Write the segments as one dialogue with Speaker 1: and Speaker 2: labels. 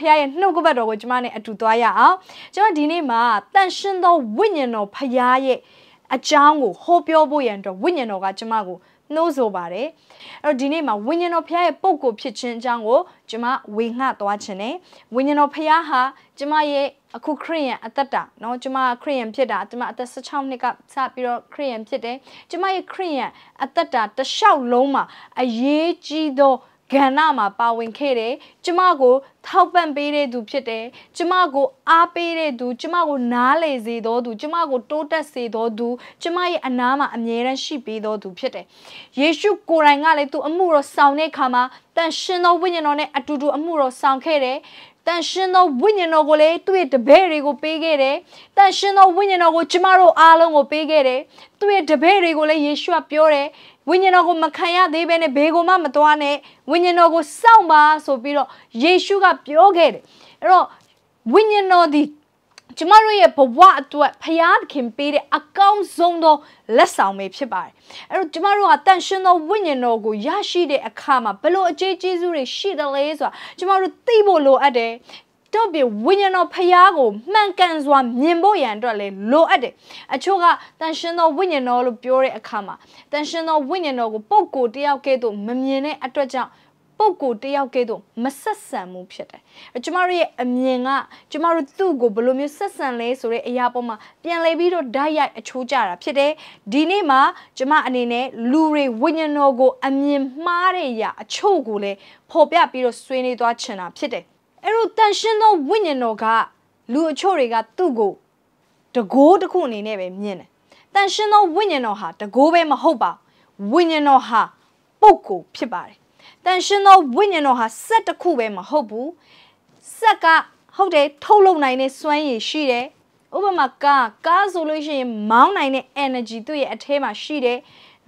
Speaker 1: ဖခင်ရဲ့နှုတ်ကပတ်တော်ကိုကျွန်မနဲ့အတူသွားရအောင်ကျွန်တော်ဒီနေ့မှာတန်ရှင်းသောဝိညာဉ်တော်ဖခင်ရဲ့အကြောင်းကိုဟောပြောဖို့ရန်အတွက်ဝိညာဉ်တော်ကကျွန်မကိုနှိုးဆိုပါတယ်အဲ့တော့ဒီနေ့မှာဝိညာဉ်တော်ဖခင်ရဲ့ပုံကိုဖြစ်ခြင်းအကြောင်းကိုကျွန်မဝေငှသွားခြင်းနဲ့ဝိညာဉ်တော်ဖခင်ဟာကျွန်မရဲ့အခုခရိယန်အသက်တာเนาะကျမခရိယန်ဖြစ်တာကျမအသက်16နှစ်ကစပြီးတော့ခရိယန်ဖြစ်တယ်ကျမရဲ့ခရိယန်အသက်တာတစ်လျှောက်လုံးမှာအရေးကြီးသောကဏ္ဍမှာပါဝင်ခဲ့တယ်ကျမကိုထောက်ပံ့ပေးတဲ့သူဖြစ်တယ်ကျမကိုအားပေးတဲ့သူကျမကိုနားလေစေသောသူကျမကိုတိုးတက်စေသောသူကျမရဲ့အနာမှာအမြဲတမ်းရှိပေးသောသူဖြစ်တယ်ယေရှုကိုယ်တိုင်ကလည်းသူအမှုတော်ဆောင်တဲ့အခါမှာတန်ရှင်သောဝိညာဉ်တော်နဲ့အတူတူအမှုတော်ဆောင်ခဲ့တယ်တန်ရှင်သောဝိညာဉ်တော်ကိုလည်းသူ့ရဲ့တပည့်တွေကိုပေးခဲ့တယ်။တန်ရှင်သောဝိညာဉ်တော်ကိုကျမတို့အားလုံးကိုပေးခဲ့တယ်။သူ့ရဲ့တပည့်တွေကိုလည်းယေရှုကပြောတယ်ဝိညာဉ်တော်ကိုမခံရသေးဘဲနဲ့ဘေကိုမှမသွားနဲ့ဝိညာဉ်တော်ကိုစောင့်ပါဆိုပြီးတော့ယေရှုကပြောခဲ့တယ်။အဲ့တော့ဝိညာဉ်တော်ဒီကျမတို့ရဲ့ဘဝအတွက်ဖရာသခင်ပေးတဲ့အကောင်းဆုံးသောလက်ဆောင်ပဲဖြစ်ပါတယ်။အဲ့တော့ကျမတို့ကတန်ရှင်သောဝိညာဉ်တော်ကိုရရှိတဲ့အခါမှာဘလို့အကျေးကျေးဇူးတွေရှိတယ်လဲဆိုတာကျမတို့သိဖို့လိုအပ်တယ်။တော့ပြဝိညာဉ်တော်ဖရာကို မှန်ကန်စွာ မြင်ဖို့ရန်အတွက်လည်းလိုအပ်တယ်။အချို့ကတန်ရှင်တော်ဝိညာဉ်တော်လို့ပြောတဲ့အခါမှာတန်ရှင်တော်ဝိညာဉ်တော်ကိုပုပ်ကိုတယောက်ကဲ့သို့မမြင်တဲ့အတွက်ကြောင့်ပုံကိုတယောက်ကဲ့သို့မဆက်ဆံမှုဖြစ်တယ်။ကျမတို့ရဲ့အမြင်ကကျမတို့သူ့ကိုဘယ်လိုမျိုးဆက်ဆံလဲဆိုတဲ့အရာပေါ်မှာပြန်လည်ပြီးတော့ဓာတ်ရိုက်အချိုးကျတာဖြစ်တယ်။ဒီနေ့မှာကျမအနေနဲ့လူတွေဝိညာဉ်တော်ကို အမြင်မှားတဲ့အရာအချို့ကိုလည်းဖော်ပြပြီးတော့ဆွေးနွေးသွားချင်တာဖြစ်တယ်။အဲ့တော့တန်ရှင်းသောဝိညာဉ်တော်ကလူအချို့တွေကသူ့ကိုတကိုးတစ်ခုအနေနဲ့ပဲမြင်တယ်။တန်ရှင်းသောဝိညာဉ်တော်ဟာတကိုးပဲမဟုတ်ပါဘူး။ဝိညာဉ်တော်ဟာပုပ်ကိုဖြစ်ပါတယ်တန်ရှင်သောဝိညာဉ်တော်ဟာစက်တစ်ခုပဲမဟုတ်ဘူးစက်ကဟုတ်တယ်ထုတ်လုပ်နိုင်တဲ့စွမ်းရည်ရှိတယ်ဥပမာကားကားဆိုလို့ရှိရင်မောင်းနိုင်တဲ့ energy သူ့ရဲ့အထဲမှာရှိတယ်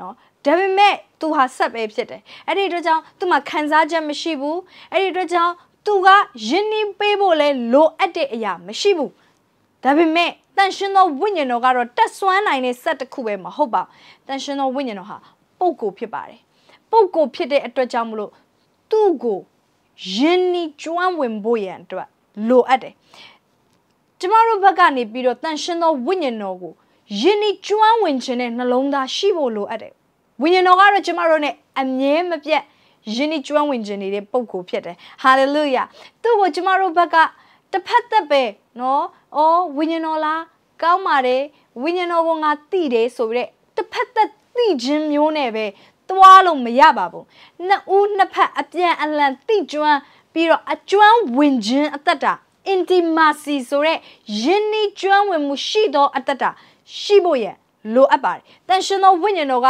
Speaker 1: နော်ဒါပေမဲ့သူဟာဆက်ပဲဖြစ်တယ်အဲ့ဒီအတွက်ကြောင့်သူမှာခံစားချက်မရှိဘူးအဲ့ဒီအတွက်ကြောင့်သူကယဉ်နှင်းပေးဖို့လဲလိုအပ်တဲ့အရာမရှိဘူးဒါပေမဲ့တန်ရှင်သောဝိညာဉ်တော်ကတော့တက်ဆွမ်းနိုင်တဲ့ဆက်တစ်ခုပဲမဟုတ်ပါဘူးတန်ရှင်သောဝိညာဉ်တော်ဟာပုပ်ကိုဖြစ်ပါတယ်ပုံကိုဖြစ်တဲ့အတွက်ကြောင့်မလို့သူ့ကိုယဉ်နီကျွမ်းဝင်ဖို့ရန်အတွက်လိုအပ်တယ်ကျမတို့ဘက်ကနေပြီးတော့တန်ရှင်းသောဝိညာဉ်တော်ကိုယဉ်နီကျွမ်းဝင်ခြင်းနဲ့နှလုံးသားရှိဖို့လိုအပ်တယ်ဝိညာဉ်တော်ကတော့ကျမတို့နဲ့အမြဲမပြတ်ယဉ်နီကျွမ်းဝင်ခြင်းနေတဲ့ပုံကိုဖြစ်တယ်ဟာလေလုယာသူ့ကိုကျမတို့ဘက်ကတစ်ဖက်သက်ပဲနော်အော်ဝိညာဉ်တော်လားကောင်းပါတယ်ဝိညာဉ်တော်ကငါတိတယ်ဆိုပြီးတဲ့တစ်ဖက်သက်သိခြင်းမျိုးနဲ့ပဲသွားလို့မရပါဘူးနှစ်ဦးနှစ်ဖက်အပြန်အလှန်တိကျွမ်းပြီးတော့အကျွမ်းဝင်ခြင်းအသက်တာ intimacy ဆိုတဲ့ယဉ်နီကျွမ်းဝင်မှုရှိသောအသက်တာရှိဖို့ရလိုအပ်ပါတယ်တန်ရှင်သောဝိညာဉ်တော်က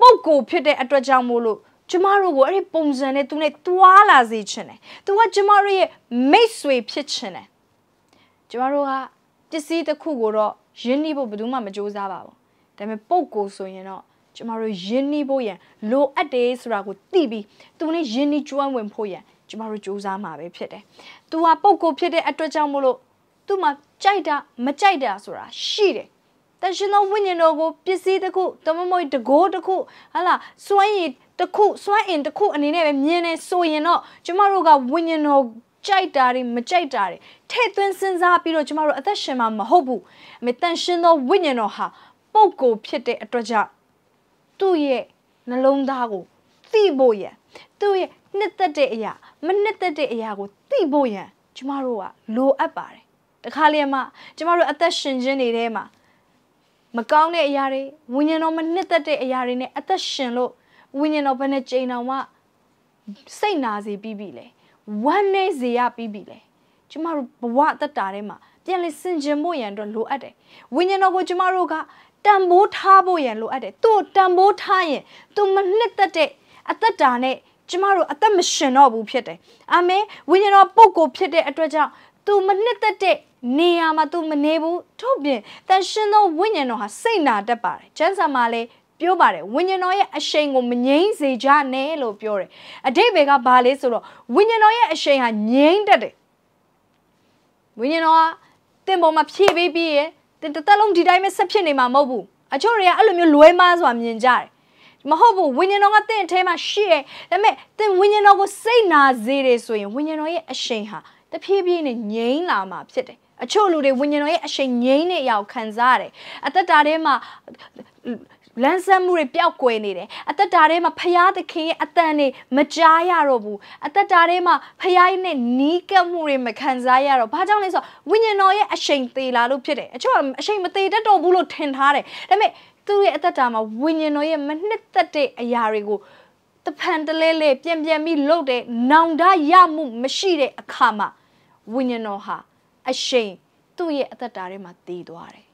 Speaker 1: ပုပ်ကိုဖြစ်တဲ့အတွက်ကြောင့်မို့လို့ကျမတို့ကိုအဲ့ဒီပုံစံနဲ့သူနဲ့တွာလာစေချင်တယ်။သူကကျမတို့ရဲ့မိတ်ဆွေဖြစ်ချင်တယ်။ကျမတို့ကပစ္စည်းတစ်ခုကိုတော့ရင်းနှီးဖို့ဘယ်သူမှမကြိုးစားပါဘူး။ဒါပေမဲ့ပုပ်ကိုဆိုရင်တော့ကျမတို့ယဉ်နီးဖို့ရန်လိုအပ်တယ်ဆိုတာကိုသိပြီးသူနဲ့ယဉ်နီးကျွမ်းဝင်ဖို့ရန်ကျမတို့စူးစမ်းမှာပဲဖြစ်တယ်။ तू ဟာပုံကိုဖြစ်တဲ့အတွက်ကြောင့်မို့လို့ तू မှာကြိုက်တာမကြိုက်တာဆိုတာရှိတယ်။တရှင်သောဝိညာဉ်တော်ကိုပစ္စည်းတစ်ခုတမမွေတကိုးတစ်ခုဟာလာစွမ်းရည်တစ်ခုစွမ်းအင်တစ်ခုအနေနဲ့ပဲမြင်နေဆိုရင်တော့ကျမတို့ကဝိညာဉ်တော်ကြိုက်တာတွေမကြိုက်တာတွေထဲ့သွင်းစဉ်းစားပြီးတော့ကျမတို့အသက်ရှင်မှာမဟုတ်ဘူး။အမေတန်ရှင်သောဝိညာဉ်တော်ဟာပုံကိုဖြစ်တဲ့အတွက်ကြောင့်သူ့ရဲ့နှလုံးသားကိုသိဖို့ရန်သူ့ရဲ့နှစ်သက်တဲ့အရာမနှစ်သက်တဲ့အရာကို သိဖို့ရန် ကျမတို့ကလိုအပ်ပါတယ်တခါလေမှ ကျမတို့အသက်ရှင်ခြင်းတွေထဲမှာမကောင်းတဲ့အရာတွေဝိညာဉ်တော်မနှစ်သက်တဲ့အရာတွေနဲ့အသက်ရှင်လို့ဝိညာဉ်တော်ဘယ်နဲ့ကြိမ်တောင်မှစိတ်နာစေပြီးပြီလေဝမ်းနည်းစေရပြီးပြီလေကျမတို့ဘဝအတ္တတာထဲမှာပြန်လည်ဆင်ခြင်ဖို့ရန်အတွက်လိုအပ်တယ်ဝိညာဉ်တော်ကိုကျမတို့ကတန်ဖိုးထားဖို့ရန်လိုအပ်တယ်သူ့ကိုတန်ဖိုးထားရင်သူမနှစ်သက်တဲ့အသက်တာနဲ့ကျမတို့အသက်မရှင်တော့ဘူးဖြစ်တယ်အာမင်ဝိညာဉ်တော်ပုဂ္ဂိုလ်ဖြစ်တဲ့အတွက်ကြောင့်သူမနှစ်သက်တဲ့နေရာမှာသူမနေဘူးထို့ပြင်တန်ရှင်သောဝိညာဉ်တော်ဟာစိတ်နာတတ်ပါတယ်ကျမ်းစာမှာလည်းပြောပါတယ်ဝိညာဉ်တော်ရဲ့အရှိန်ကိုမငြိမ်းစေကြနဲ့လို့ပြောတယ်အတိတ်ဘယ်ကဘာလဲဆိုတော့ဝိညာဉ်တော်ရဲ့အရှိန်ဟာငြိမ်းတတ်တယ်ဝိညာဉ်တော်ကတင်ပေါ်မှာဖြည့်ပေးပြီးရဲ့တင်တစ်သက်လုံးဒီတိုင်းပဲဆက်ဖြစ်နေမှာမဟုတ်ဘူးအချို့တွေကအဲ့လိုမျိုးလွဲမားစွာမြင်ကြတယ်မဟုတ်ဘူးဝိညာဉ်တော်ကတင့်အထဲမှာရှိရဲဒါပေမဲ့တင်ဝိညာဉ်တော်ကိုစိတ်နာစေတယ်ဆိုရင်ဝိညာဉ်တော်ရဲ့အရှိန်ဟာတဖြည်းဖြည်းနဲ့ငြိမ်းလာမှာဖြစ်တယ်အချို့လူတွေဝိညာဉ်တော်ရဲ့အရှိန်ငြိမ်းတဲ့အရာကိုခံစားရတယ်အသက်တာထဲမှာလမ်းဆက်မှုတွေပျောက်ကွယ်နေတယ်အသက်တာထဲမှာဖရာသခင်ရဲ့အတန်တွေမကြားရတော့ဘူးအသက်တာထဲမှာဖရာရဲ့နဲ့နီးကပ်မှုတွေမခံစားရတော့ဘာကြောင့်လဲဆိုတော့ဝိညာဉ်တော်ရဲ့အရှိန်သေးလာလို့ဖြစ်တယ်အချို့ကအရှိန်မသေးတတ်တော့ဘူးလို့ထင်ထားတယ်ဒါပေမဲ့သူ့ရဲ့အသက်တာမှာဝိညာဉ်တော်ရဲ့မနှစ်သက်တဲ့အရာတွေကိုတဖန်တလဲလဲပြန်ပြန်ပြီးလှုပ်တဲ့နောင်တရမှုမရှိတဲ့အခါမှာဝိညာဉ်တော်ဟာ အရှိန်သူ့ရဲ့အသက်တာထဲမှာတည်သွားတယ်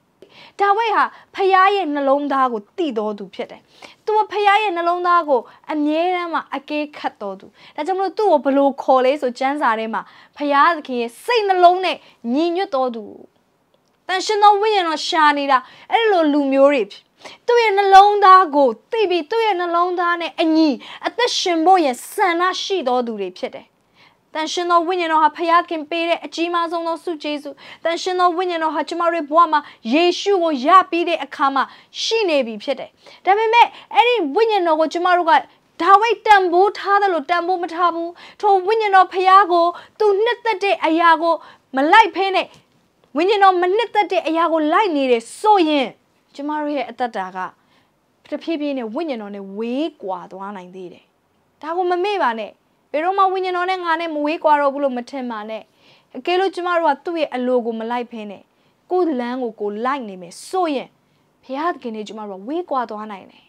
Speaker 1: ဒါဝိတ်ဟာဖျားရဲ့နှလုံးသားကိုတည်တော်သူဖြစ်တယ်သူကဖျားရဲ့နှလုံးသားကိုအမြဲတမ်းမှအကဲခတ်တော်သူဒါကြောင့်မလို့သူ့ကိုဘလို့ခေါ်လဲဆိုစံစာထဲမှာဖျားသခင်ရဲ့စိတ်နှလုံးနဲ့ညီညွတ်တော်သူတန်ရှင်သောဝိညာဉ်တော်ရှာနေတာအဲ့လိုလူမျိုးတွေသူ့ရဲ့နှလုံးသားကိုသိပြီးသူ့ရဲ့နှလုံးသားနဲ့အညီအသက်ရှင်ဖို့ရန်ဆန္ဒရှိတော်သူတွေဖြစ်တယ်တန်ရှင်သောဝိညာဉ်တော်ဟာဖခင်ပေးတဲ့အကြီးမားဆုံးသောဆုကျေးဇူးတန်ရှင်သောဝိညာဉ်တော်ဟာကျမတို့ဘဝမှာယေရှုကိုယပြီးတဲ့အခါမှာရှိနေပြီဖြစ်တယ်ဒါပေမဲ့အဲ့ဒီဝိညာဉ်တော်ကိုကျမတို့ကဒါဝိတ်တန်ဖိုးထားတယ်လို့တန်ဖိုးမထားဘူးထိုဝိညာဉ်တော်ဖခင်ကိုသူနှစ်သက်တဲ့အရာကိုမလိုက်ဖဲနဲ့ဝိညာဉ်တော်မနှစ်သက်တဲ့အရာကိုလိုက်နေတယ်ဆိုရင်ကျမတို့ရဲ့အသက်တာကတစ်ဖြည်းဖြည်းနဲ့ဝိညာဉ်တော်နဲ့ဝေးကွာသွားနိုင်သေးတယ်ဒါကိုမမေ့ပါနဲ့ဘယ်တော့မှဝိညာဉ်တော်နဲ့ငါနဲ့မဝေးကွာတော့ဘူးလို့မထင်ပါနဲ့အကယ်လို့ကျမတို့ကသူ့ရဲ့အလိုကိုမလိုက်ဖ ೇನೆ ကိုလမ်းကိုကိုလိုက်နေမယ်ဆိုရင်ဘုရားသခင်နဲ့ကျမတို့ကဝေးကွာသွားနိုင်တယ်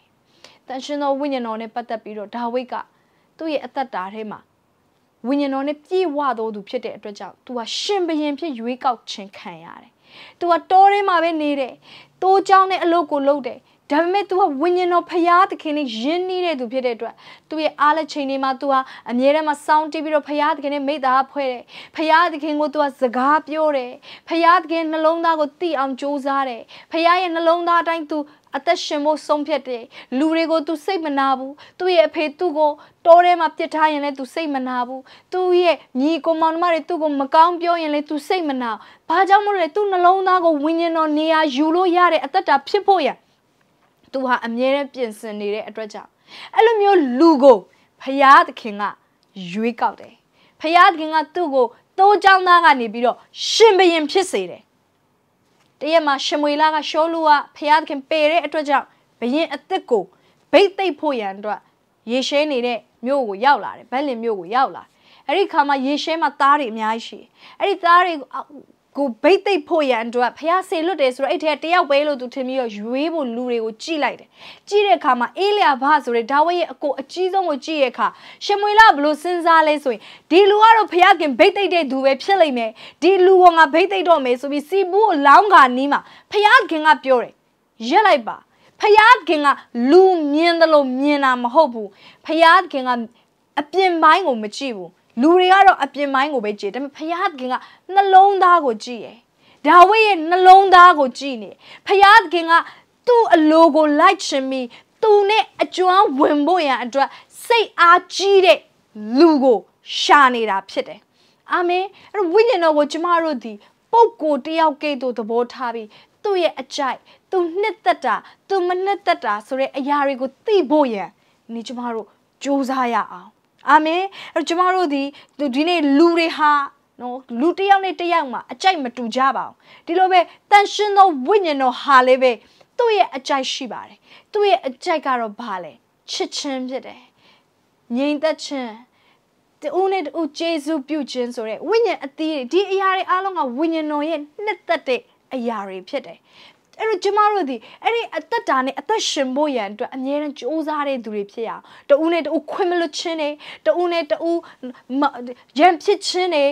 Speaker 1: တန်ရှင်သောဝိညာဉ်တော်နဲ့ပတ်သက်ပြီးတော့ဒါဝိတ်ကသူ့ရဲ့အသက်တာထဲမှာဝိညာဉ်တော်နဲ့ပြည့်ဝသောသူဖြစ်တဲ့အတွက်ကြောင့် तू ဟာရှင်ဘရင်ဖြစ်ရွေးကောက်ခြင်းခံရတယ်။ तू ဟာတောထဲမှာပဲနေတယ်။တိုးချောင်းနဲ့အလုပ်ကိုလုပ်တယ်။ဒါပေမဲ့ तू ကဝိညာဉ်တော်ဖရာသခင်နဲ့ယဉ်နေတဲ့သူဖြစ်တဲ့အတွက်သူ့ရဲ့အားလက်ချိန်တွေမှာ तू ဟာအမြဲတမ်းစောင်းတီးပြီးတော့ဖရာသခင်နဲ့မိသားဖွဲ့တယ်။ဖရာသခင်ကို तू ကစကားပြောတယ်။ဖရာသခင်နှလုံးသားကိုသိအောင်ကြိုးစားတယ်။ဖရာရဲ့နှလုံးသားအတိုင်း तू အသက်ရှင်ဖို့ဆုံးဖြတ်တယ်လူတွေကိုသူစိတ်မနာဘူးသူ့ရဲ့အဖေသူ့ကိုတိုးထဲမှာပြစ်ထားရင်လည်းသူစိတ်မနာဘူးသူ့ရဲ့ညီကိုမောင်နှမတွေသူ့ကိုမကောင်းပြောရင်လည်းသူစိတ်မနာဘာကြောင့်မို့လဲသူ့နှလုံးသားကိုဝိညာဉ်တော်နေရာယူလို့ရတဲ့အသက်တာဖြစ်ဖို့ရတယ်သူဟာအမြဲတမ်းပြင်ဆင်နေတဲ့အတွက်ကြောင့်အဲ့လိုမျိုးလူကိုဖရာသခင်ကရွေးကောက်တယ်ဖရာသခင်ကသူ့ကိုတိုးချောင်းသားကနေပြီးတော့ရှင်ဘရင်ဖြစ်စေတယ်တရက်မှာရှမွေလာကရှောလူကဖရာသခင်ပယ်တဲ့အတွက်ကြောင့်ဘရင်အစ်စ်ကိုဗိတ်သိပ်ဖို့ရန်အတွက်ရေရှဲနေတဲ့မြို့ကိုရောက်လာတယ်ဗက်လင်မြို့ကိုရောက်လာအဲ့ဒီခါမှာရေရှဲမှာသားတွေအများကြီးရှိတယ်အဲ့ဒီသားတွေကိုဘိတ်သိပ်ဖို့ရန်အတွက်ဖះဆေလွတ်တယ်ဆိုတော့အဲ့ထဲတယောက်ပဲလို့သူထင်ပြီးတော့ရွေးဖို့လူတွေကိုကြိလိုက်တယ်ကြိတဲ့အခါမှာအေးလျာဘဆိုတဲ့ဒါဝိရဲ့အကိုအကြီးဆုံးကိုကြိရဲ့အခါရှမွေလဘလို့စဉ်းစားလဲဆိုရင်ဒီလူကတော့ဖះခင်ဘိတ်သိပ်တဲ့သူပဲဖြစ်လိမ့်မယ်ဒီလူကငါဘိတ်သိပ်တော့မယ်ဆိုပြီးစီဘူးအလောင်းကနီးမှာဖះခင်ကပြောတယ်ရက်လိုက်ပါဖះခင်ကလူမြင်တယ်လို့မြင်တာမဟုတ်ဘူးဖះခင်ကအပြင်ပိုင်းကိုမကြည့်ဘူးလူတွေကတော့အပြင်ပိုင်းကိုပဲကြည်တယ်ဒါပေမဲ့ဘုရားသခင်ကနှလုံးသားကိုကြည်တယ်ဒါဝိရဲ့နှလုံးသားကိုကြည်နေဘုရားသခင်ကသူ့အလိုကိုလိုက်ချင်ပြီးသူနဲ့အကျွမ်းဝင်ဖို့ရန်အတွက်စိတ်အားကြီးတဲ့လူကိုရှာနေတာဖြစ်တယ်အာမင်အဲ့ဝိညာဉ်တော်ကိုကျမတို့ဒီပုပ်ကိုတယောက်ကဲ့သို့သဘောထားပြီးသူ့ရဲ့အကြိုက်သူနှစ်သက်တာသူမနှစ်သက်တာဆိုတဲ့အရာတွေကိုသိဖို့ရန်ဒီကျမတို့စ조사ရအောင်အာမင်အဲ့တော့ကျမတို့ဒီဒီနေ့လူတွေဟာနော်လူတစ်ယောက်နဲ့တစ်ယောက်မှာအကြိုက်မတူကြပါဘူးဒီလိုပဲတန်ရှင်သောဝိညာဉ်တော်ဟာလည်းပဲသူ့ရဲ့အကြိုက်ရှိပါတယ်သူ့ရဲ့အကြိုက်ကတော့ဘာလဲချစ်ချင်းဖြစ်တယ်ငြိမ်သက်ခြင်းတူနဲ့တူကျေစုပြုခြင်းဆိုတဲ့ဝိညာဉ်အသီးတွေဒီအရာတွေအားလုံးကဝိညာဉ်တော်ရဲ့နှစ်သက်တဲ့အရာတွေဖြစ်တယ်အဲ့တော့ကျမတို့ဒီအဲ့ဒီအသက်တာနဲ့အသက်ရှင်ဖို့ရန်အတွက်အများရန်စူးစမ်းတဲ့သူတွေဖြစ်ရအောင်တဦးနဲ့တဦးခွင့်မလွတ်ခြင်းနဲ့တဦးနဲ့တဦးရန်ဖြစ်ခြင်းနဲ့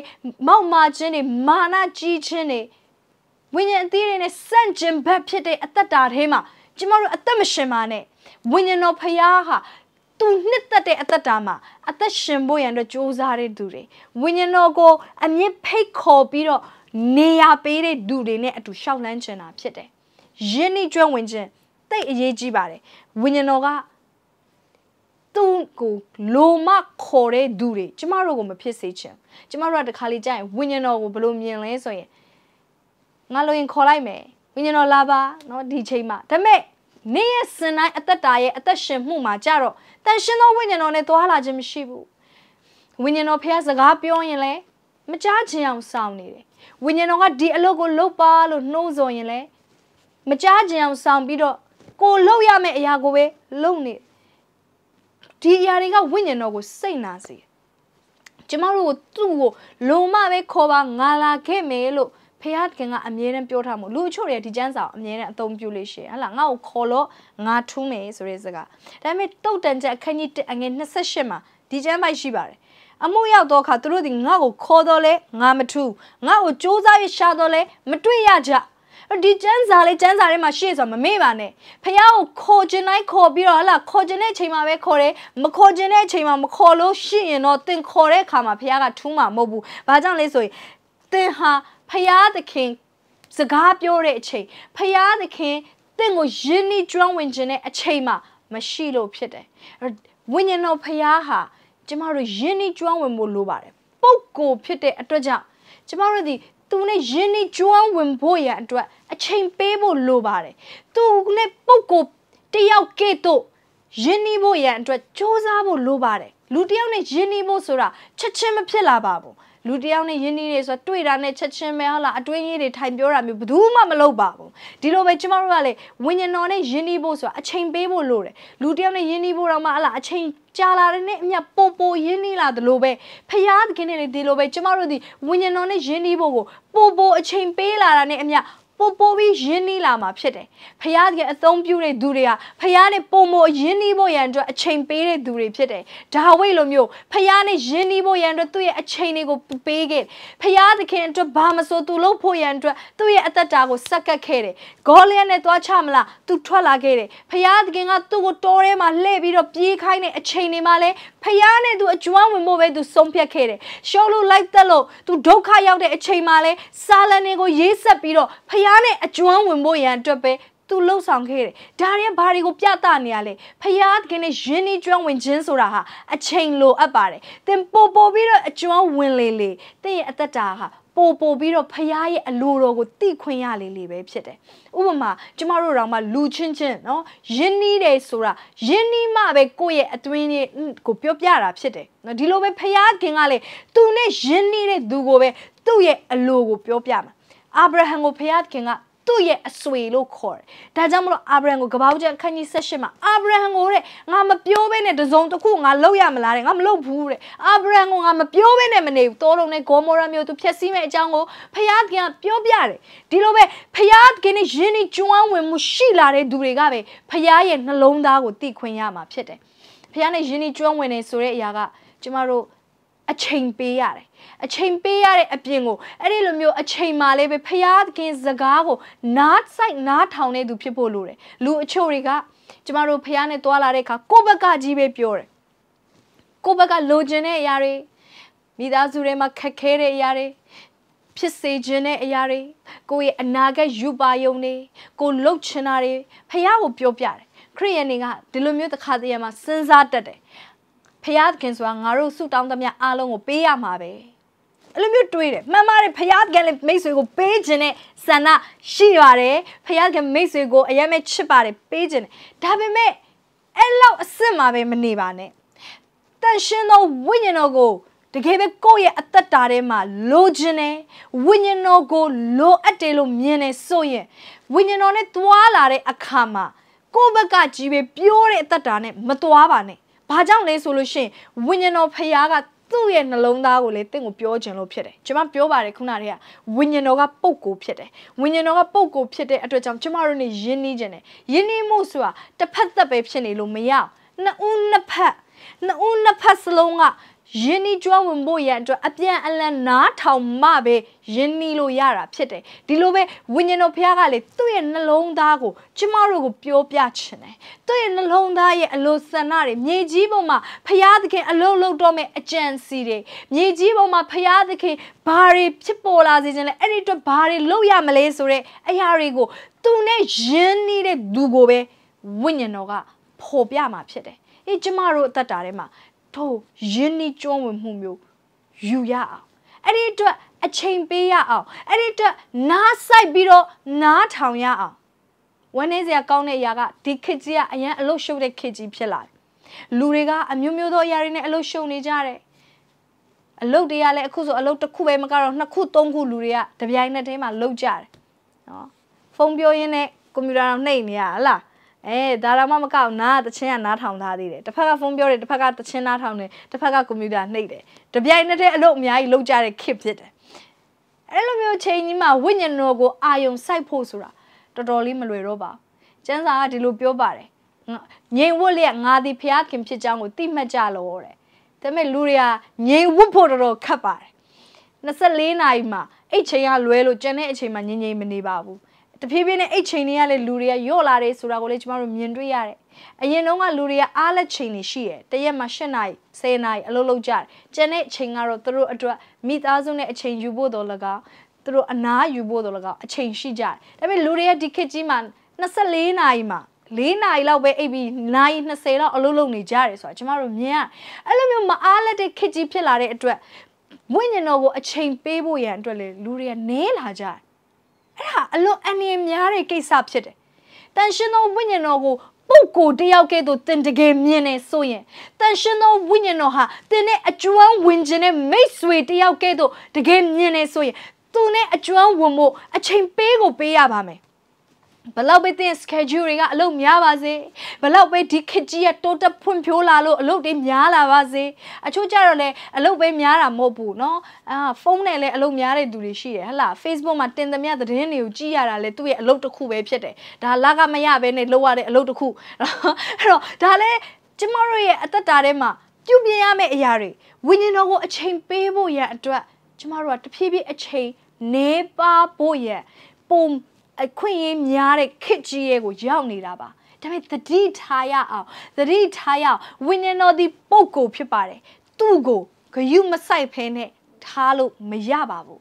Speaker 1: မောက်မာခြင်းနဲ့မာနကြီးခြင်းနဲ့ဝိညာဉ်အသေးတွေနဲ့စန့်ကျင်ဘက်ဖြစ်တဲ့အသက်တာထဲမှာကျမတို့အသက်မရှင်ပါနဲ့ဝိညာဉ်တော်ဖရာဟာသူနှစ်သက်တဲ့အသက်တာမှာ အသက်ရှင်ဖို့ရန်အတွက်ကြိုးစားတဲ့သူတွေဝိညာဉ်တော်ကိုအမြင့်ဖိတ်ခေါ်ပြီးတော့နေရာပေးတဲ့သူတွေနဲ့အတူရှောက်လန်းချင်တာဖြစ်တယ်ရင်းနှီးကျွမ်းဝင်ခြင်းတိတ်အရေးကြီးပါတယ်ဝိညာဉ်တော်ကသူ့ကိုလိုမခေါ်တဲ့သူတွေကျမတို့ကိုမဖြစ်စေချင်ကျမတို့ကတခါလေကြာရင်ဝိညာဉ်တော်ကိုဘယ်လိုမြင်လဲဆိုရင်ငါလိုရင်ခေါ်လိုက်မယ်ဝိညာဉ်တော်လာပါเนาะဒီချိန်မှာဒါပေမဲ့နေ့ရက်စင်တိုင်းအသက်တာရဲ့အသက်ရှင်မှုမှာကြတော့တန်ရှင်သောဝိညာဉ်တော်နဲ့သွားလာခြင်းမရှိဘူးဝိညာဉ်တော်ဖះစကားပြောရင်လည်းမကြားချင်အောင်စောင့်နေတယ်ဝိညာဉ်တော်ကဒီအလုပ်ကိုလုပ်ပါလို့နှိုးဆော်ရင်လည်းမကြားကြင်အောင်ဆောင်ပြီးတော့ကိုလှုပ်ရမယ့်အရာကိုပဲလှုပ်နေဒီအရာတွေကဝိညာဉ်တော်ကိုစိတ်နာစေကျမတို့ကိုသူ့ကိုလုံမပဲခေါ်ပါငါလာခဲ့မယ်လို့ဖះခင်ကအမြဲတမ်းပြောထားမို့လူအချို့တွေဒီကျမ်းစာကိုအမြဲတမ်းအသုံးပြုလို့ရှိရင်ဟလာငါ့ကိုခေါ်လို့ငါထူးမယ်ဆိုတဲ့စကားဒါပေမဲ့တုတ်တန်ချက်အခန်းကြီးအငယ်28မှာဒီကျမ်းပိုက်ရှိပါတယ်အမှုရောက်တော့ခါသူတို့ဒီငါ့ကိုခေါ်တော့လဲငါမထူးငါ့ကိုစူးစမ်းရရှာတော့လဲမတွေ့ရကြအဲ့ဒီကျမ်းစာလေးကျမ်းစာထဲမှာရှေ့ဆိုမမေ့ပါနဲ့ဖះကိုခေါ်ခြင်းတိုင်းခေါ်ပြီးတော့ဟလာခေါ်ခြင်းတဲ့အချိန်မှာပဲခေါ်တယ်မခေါ်ခြင်းတဲ့အချိန်မှာမခေါ်လို့ရှိရင်တော့တင်ခေါ်တဲ့အခါမှာဖះကထူးမှာမဟုတ်ဘူးဘာကြောင့်လဲဆိုရင်တင်ဟာဖះသခင်စကားပြောတဲ့အချိန်ဖះသခင်တင့်ကိုယင်းနှီးကျွမ်းဝင်ခြင်းတဲ့အချိန်မှာ မရှိလို့ဖြစ်တယ်ဝိညာဉ်တော်ဖះဟာကျမတို့ယင်းနှီးကျွမ်းဝင်မှုလိုပါတယ်ပုပ်ကိုဖြစ်တဲ့အတွက်ကြောင့်ကျမတို့ဒီသူနဲ့ယဉ်နေကျွမ်းဝင်ဖို့ရန်အတွက်အချိန်ပေးဖို့လိုပါတယ်သူနဲ့ပုပ်ကိုတယောက်ကဲ့သို့ယဉ်နေဖို့ရန်အတွက်စ조사ဖို့လိုပါတယ်လူတယောက်နဲ့ယဉ်နေဖို့ဆိုတာချက်ချင်းမဖြစ်လာပါဘူးလူတယောက်နဲ့ယဉ်နေနေဆိုတော့တွေ့တာနဲ့ချက်ချင်းပဲဟုတ်လားအတွင်းကြီးတွေထိုင်ပြောတာမျိုးဘယ်သူမှမလုပ်ပါဘူးဒီလိုပဲကျမတို့ကလေဝိညာဉ်တော်နဲ့ယဉ်နေဖို့ဆိုတာအချိန်ပေးဖို့လိုတယ်လူတယောက်နဲ့ယဉ်နေဖို့တော့မှဟုတ်လားအချိန်ကြာလာတဲ့နဲ့အမြပုံပိုရင်းနေလာသလိုပဲဖျားသခင်နဲ့ဒီလိုပဲကျမတို့ဒီဝိညာဉ်တော်နဲ့ရင်းနှီးဖို့ကိုပိုပိုအချိန်ပေးလာတာနဲ့အမြပို့ပို့ပြီးရင်းနှီးလာမှာဖြစ်တယ်။ဖះရဲ့အသုံးပြုတဲ့သူတွေကဖះနဲ့ပုံမရင်းနှီးဖို့ရန်အတွက်အချိန်ပေးတဲ့သူတွေဖြစ်တယ်။ဒါဝိတ်လိုမျိုးဖះနဲ့ရင်းနှီးဖို့ရန်အတွက်သူ့ရဲ့အချိန်တွေကိုပေးခဲ့။ဖះသခင်အတွက်ဘာမဆိုသူလုပ်ဖို့ရန်အတွက်သူ့ရဲ့အသက်တာကိုစက်ကတ်ခဲ့တယ်။ဂေါလျက်နဲ့သွားချမလားသူထွက်လာခဲ့တယ်။ဖះသခင်ကသူ့ကိုတောထဲမှာလှည့်ပြီးတော့ပြေးခိုင်းတဲ့အချိန်တွေမှာလဲဖះနဲ့သူအကျွမ်းဝင်ဖို့ပဲသူဆုံးဖြတ်ခဲ့တယ်။ရှော့လို့လိုက်သက်လို့သူဒုက္ခရောက်တဲ့အချိန်မှာလဲစာလန်တွေကိုရေးဆက်ပြီးတော့ဖះရားနဲ့အကျွမ်းဝင်ဖို့ရန်အတွက်ပဲသူလှုပ်ဆောင်ခဲ့တယ်။ဒါတွေကဘာတွေကိုပြသနေရလဲ။ဖယားခင်နဲ့ယင်းနီကျွမ်းဝင်ခြင်းဆိုတာဟာအချိန်လိုအပ်ပါတယ်။သင်ပို့ပို့ပြီးတော့အကျွမ်းဝင်လေလေသင်ရဲ့အသက်တာဟာပို့ပို့ပြီးတော့ဖရားရဲ့အလိုတော်ကိုသိခွင့်ရလေလေပဲဖြစ်တယ်။ဥပမာကျမတို့တော့မှလူချင်းချင်းနော်ယင်းနီးတယ်ဆိုတာယင်းနီးမှပဲကိုယ့်ရဲ့အတွင်းရဲ့ကိုပြောပြတာဖြစ်တယ်။နော်ဒီလိုပဲဖရားခင်ကလေသူနဲ့ယင်းနီးတဲ့သူကိုပဲသူ့ရဲ့အလိုကိုပြောပြမှာအာဗြဟံကိုဖယားခင်ကသူ့ရဲ့အဆွေလို့ခေါ်တယ်။ဒါကြောင့်မလို့အာဗြဟံကိုကပောက်ကျန်ခန်းကြီး၁၈မှာအာဗြဟံကိုတဲ့ငါမပြောဘဲနဲ့တစုံတစ်ခုငါလောက်ရမလားတဲ့ငါမလောက်ဘူးတဲ့အာဗြဟံကိုငါမပြောဘဲနဲ့မနေဘူးတောလုံးနဲ့ဂေါမောရာမျိုးသူဖျက်ဆီးမဲ့အကြောင်းကိုဖယားကပြောပြတယ်။ဒီလိုပဲဖယားကနဲ့ယင်းဤကျွမ်းဝင်မှုရှိလာတဲ့သူတွေကပဲဖယားရဲ့နှလုံးသားကိုသိခွင့်ရမှာဖြစ်တယ်။ဖယားနဲ့ယင်းဤကျွမ်းဝင်နေဆိုတဲ့အရာကကျမတို့အချိန်ပေးရတယ်အချိန်ပေးရတဲ့အပြင်ကိုအဲ့ဒီလိုမျိုး အချိန်မှလည်းပဲဖျားသခင်စကားကိုနားဆိုင်နားထောင်နေသူ ဖြစ်ဖို့လိုတယ်လူအချို့တွေကကျမတို့ဖျားနဲ့တွာလာတဲ့အခါကိုယ့်ဘက်ကကြီးပဲပြောတယ်ကိုယ့်ဘက်ကလိုချင်တဲ့အရာတွေမိသားစုတွေမှာခက်ခဲတဲ့အရာတွေဖြစ်စေခြင်းတဲ့အရာတွေကိုယ့်ရဲ့အနာဂတ်ယူပါယုံတွေကိုလှုပ်ချင်တာတွေဖះကိုပြောပြတယ်ခရိယန်တွေကဒီလိုမျိုးတစ်ခါတည်းမှာစဉ်းစားတတ်တယ်ဖះသခင်ဆိုတာငါတို့ဆုတောင်းသမျှအားလုံးကိုပေးရမှာပဲအဲ့လိုမျိုးတွေးတယ်မှန်ပါတယ်ဖယားကလည်းမိတ်ဆွေကိုပေးခြင်းနဲ့ဆန္ဒရှိပါတယ်ဖယားကမိတ်ဆွေကိုအယက်မဲ့ချစ်ပါတယ်ပေးခြင်းဒါပေမဲ့အဲ့လောက်အစ်စ်မှာပဲမနေပါနဲ့တန်ရှင်းသောဝိညာဉ်တော်ကို တကယ်ပဲကိုယ့်ရဲ့အသက်တာထဲမှာလိုချင်တယ်ဝိညာဉ်တော်ကိုလိုအပ်တယ်လို့မြင်နေဆိုရင်ဝိညာဉ်တော်နဲ့တွာလာတဲ့အခါမှာကိုယ့်ဘက်ကကြီးပဲပြိုးတဲ့အသက်တာနဲ့မတွာပါနဲ့ဘာကြောင့်လဲဆိုလို့ရှိရင်ဝိညာဉ်တော်ဖရားကသူ့ရဲ့နှလုံးသားကိုလည်းတင့်ကိုပြောခြင်းလို့ဖြစ်တယ်ကျွန်မပြောပါတယ်ခုနတည်းကဝိညာဉ်တော်ကပုပ်ကိုဖြစ်တယ်ဝိညာဉ်တော်ကပုပ်ကိုဖြစ်တဲ့အတွက်ကြောင့်ကျွန်မတို့နေယဉ်နေခြင်းတယ်ယဉ်နေမှုဆိုတာတစ်ဖက်သက်ပဲဖြစ်နေလို့မရနှစ်ဦးနှစ်ဖက်နှစ်ဦးနှစ်ဖက်စလုံးကယင်းနီကျွမ်းဝင်ဖို့ရန်အတွက်အပြန်အလှန်နားထောင်မှပဲယင်းနီလို့ရတာဖြစ်တယ်ဒီလိုပဲဝိညာဉ်တော်ဖခင်ကလေသူ့ရဲ့နှလုံးသားကိုကျမတို့ကိုပြောပြချင်တယ်သူ့ရဲ့နှလုံးသားရဲ့အလိုဆန္ဒတွေမြေကြီးပေါ်မှာဖခင်သခင်အလုံးလုံးတော့မဲ့အကြံစီတွေမြေကြီးပေါ်မှာဖခင်သခင်ဘာတွေဖြစ်ပေါ်လာစေခြင်းလဲအဲ့ဒီအတွက်ဘာတွေလုပ်ရမလဲဆိုတဲ့အရာတွေကိုသူနဲ့ယင်းနီတဲ့သူကိုပဲဝိညာဉ်တော်ကဖော်ပြมาဖြစ်တယ်။အေးကျမတို့အသက်တာထဲမှာထို့ယင်းဤကျွမ်းဝင်မှုမျိုးယူရအောင်အဲ့ဒီအတွက် အချိန်ပေးရအောင်အဲ့ဒီအတွက်နားဆိုင်ပြီးတော့နားထောင်ရအောင်ဝန်းနေစရာကောင်းတဲ့အရာကဒီခေတ်ကြီးကအရန်အလုရှုပ်တဲ့ခေတ်ကြီးဖြစ်လာတယ်လူတွေကအမျိုးမျိုးသောအရာတွေနဲ့အလုရှုပ်နေကြတယ်အလုတ်တွေကလည်းအခုဆိုအလုတ်တစ်ခုပဲမကတော့နှစ်ခုသုံးခုလူတွေကတပြိုင်နက်တည်းမှာလုတ်ကြတယ်နော်ဖုန်းပြောရင်းနဲ့ကွန်ပျူတာတော့နှိပ်နေရဟလားအဲဒါတော့မှမကောက်နားကတချင်းကနားထောင်ထားသေးတယ်တစ်ဖက်ကဖုန်းပြောတယ်တစ်ဖက်ကတချင်းနားထောင်တယ်တစ်ဖက်ကကွန်ပျူတာနှိပ်တယ်တပြိုင်နက်တည်းအလုပ်အများကြီးလုပ်ကြတဲ့ခစ်ဖြစ်တယ်အဲ့လိုမျိုးချိန်ကြီးမှာဝိညာဉ်တော်ကိုအာယုံစိုက်ဖို့ဆိုတာတော်တော်လေးမလွယ်တော့ပါကျမ်းစာကဒီလိုပြောပါတယ်ငြိမ်ဝတ်လျက်ငါသည်ဖျားခင်ဖြစ်ကြောင်းကိုသိမှတ်ကြလို့တဲ့ဒါပေမဲ့လူတွေကငြိမ်ဝတ်ဖို့တော်တော်ခက်ပါတယ်24နာရီမှာအဲ့ချိန်ကလွဲလို့ကျန်တဲ့အချိန်မှာငြိမ်ငြိမ်မနေပါဘူးတဖြည်းဖြည်းနဲ့အဲ့ချိန်တွေကလည်းလူတွေကယော့လာတယ်ဆိုတာကိုလည်းကျမတို့မြင်တွေ့ရတယ်။အရင်တုန်းကလူတွေကအားလက်ချိန်တွေရှိတယ်။တရက်မှာ၈နာရီ၊၁၀နာရီအလုပ်လုပ်ကြတယ်။ကျန်တဲ့အချိန်ကတော့သူတို့အတွက်မိသားစုနဲ့အချိန်ယူဖို့တော်လကောက်သူတို့အနားယူဖို့တော်လကောက်အချိန်ရှိကြတယ်။ဒါပေမဲ့လူတွေကဒီခေတ်ကြီးမှာ24နာရီမှာ4နာရီလောက်ပဲအိပ်ပြီးနာရီ20လောက်အလုပ်လုပ်နေကြတယ်ဆိုတာကျမတို့မြင်ရအဲ့လိုမျိုးမအားလက်တဲ့ခေတ်ကြီးဖြစ်လာတဲ့အတွက်ဝိညာဉ်တော်ကိုအချိန်ပေးဖို့ရန်အတွက်လေလူတွေကနဲလာကြတယ်အဲ့ဒါအလွန်အန္တရာယ်များတဲ့ကိစ္စဖြစ်တယ်။တန်ရှင်သောဝိညာဉ်တော်ကိုပုပ်ကိုတယောက်ကဲ့သို့တင်တကယ်မြင်နေဆိုရင်တန်ရှင်သောဝိညာဉ်တော်ဟာတင်နဲ့အကျွမ်းဝင်ခြင်းနဲ့မိတ်ဆွေတယောက်ကဲ့သို့တကယ်မြင်နေဆိုရင်သူနဲ့အကျွမ်းဝင်မှုအချိန်ပေးကိုပေးရပါမယ်ဘလောက်ပဲတင် schedule တွေကအလုပ်များပါစေဘလောက်ပဲဒီခကြီးရတိုးတက်ဖွံ့ဖြိုးလာလို့အလုပ်တွေများလာပါစေအချို့ကြတော့လည်းအလုပ်ပဲများတာမဟုတ်ဘူးเนาะအာဖုန်းနဲ့လည်းအလုပ်များတဲ့သူတွေရှိတယ်ဟလား Facebook မှာတင်သမျှသတင်းတွေကိုကြည့်ရတာလည်းသူ့ရဲ့အလုပ်တစ်ခုပဲဖြစ်တယ်ဒါလာကမရပဲနဲ့လုပ်ရတဲ့အလုပ်တစ်ခုအဲ့တော့ဒါလည်းကျမတို့ရဲ့အသက်တာထဲမှာပြုပြင်ရမယ့်အရာတွေဝိညာဉ်တော်ကို အချိန်ပေးဖို့ရန်အတွက်ကျမတို့ကတဖြည်းဖြည်းအချိန်နေပါဖို့ရန်ပုံအခွင့်အရေးများတဲ့ခစ်ကြီးရဲ့ကိုရောက်နေတာပါဒါပေမဲ့သတိထားရအောင်သတိထားရအောင်ဝိညာဉ်တော်ဒီပုတ်ကိုဖြစ်ပါတယ်သူ့ကိုဂယုမဆိုင်ဖဲနဲ့ထားလို့မရပါဘူး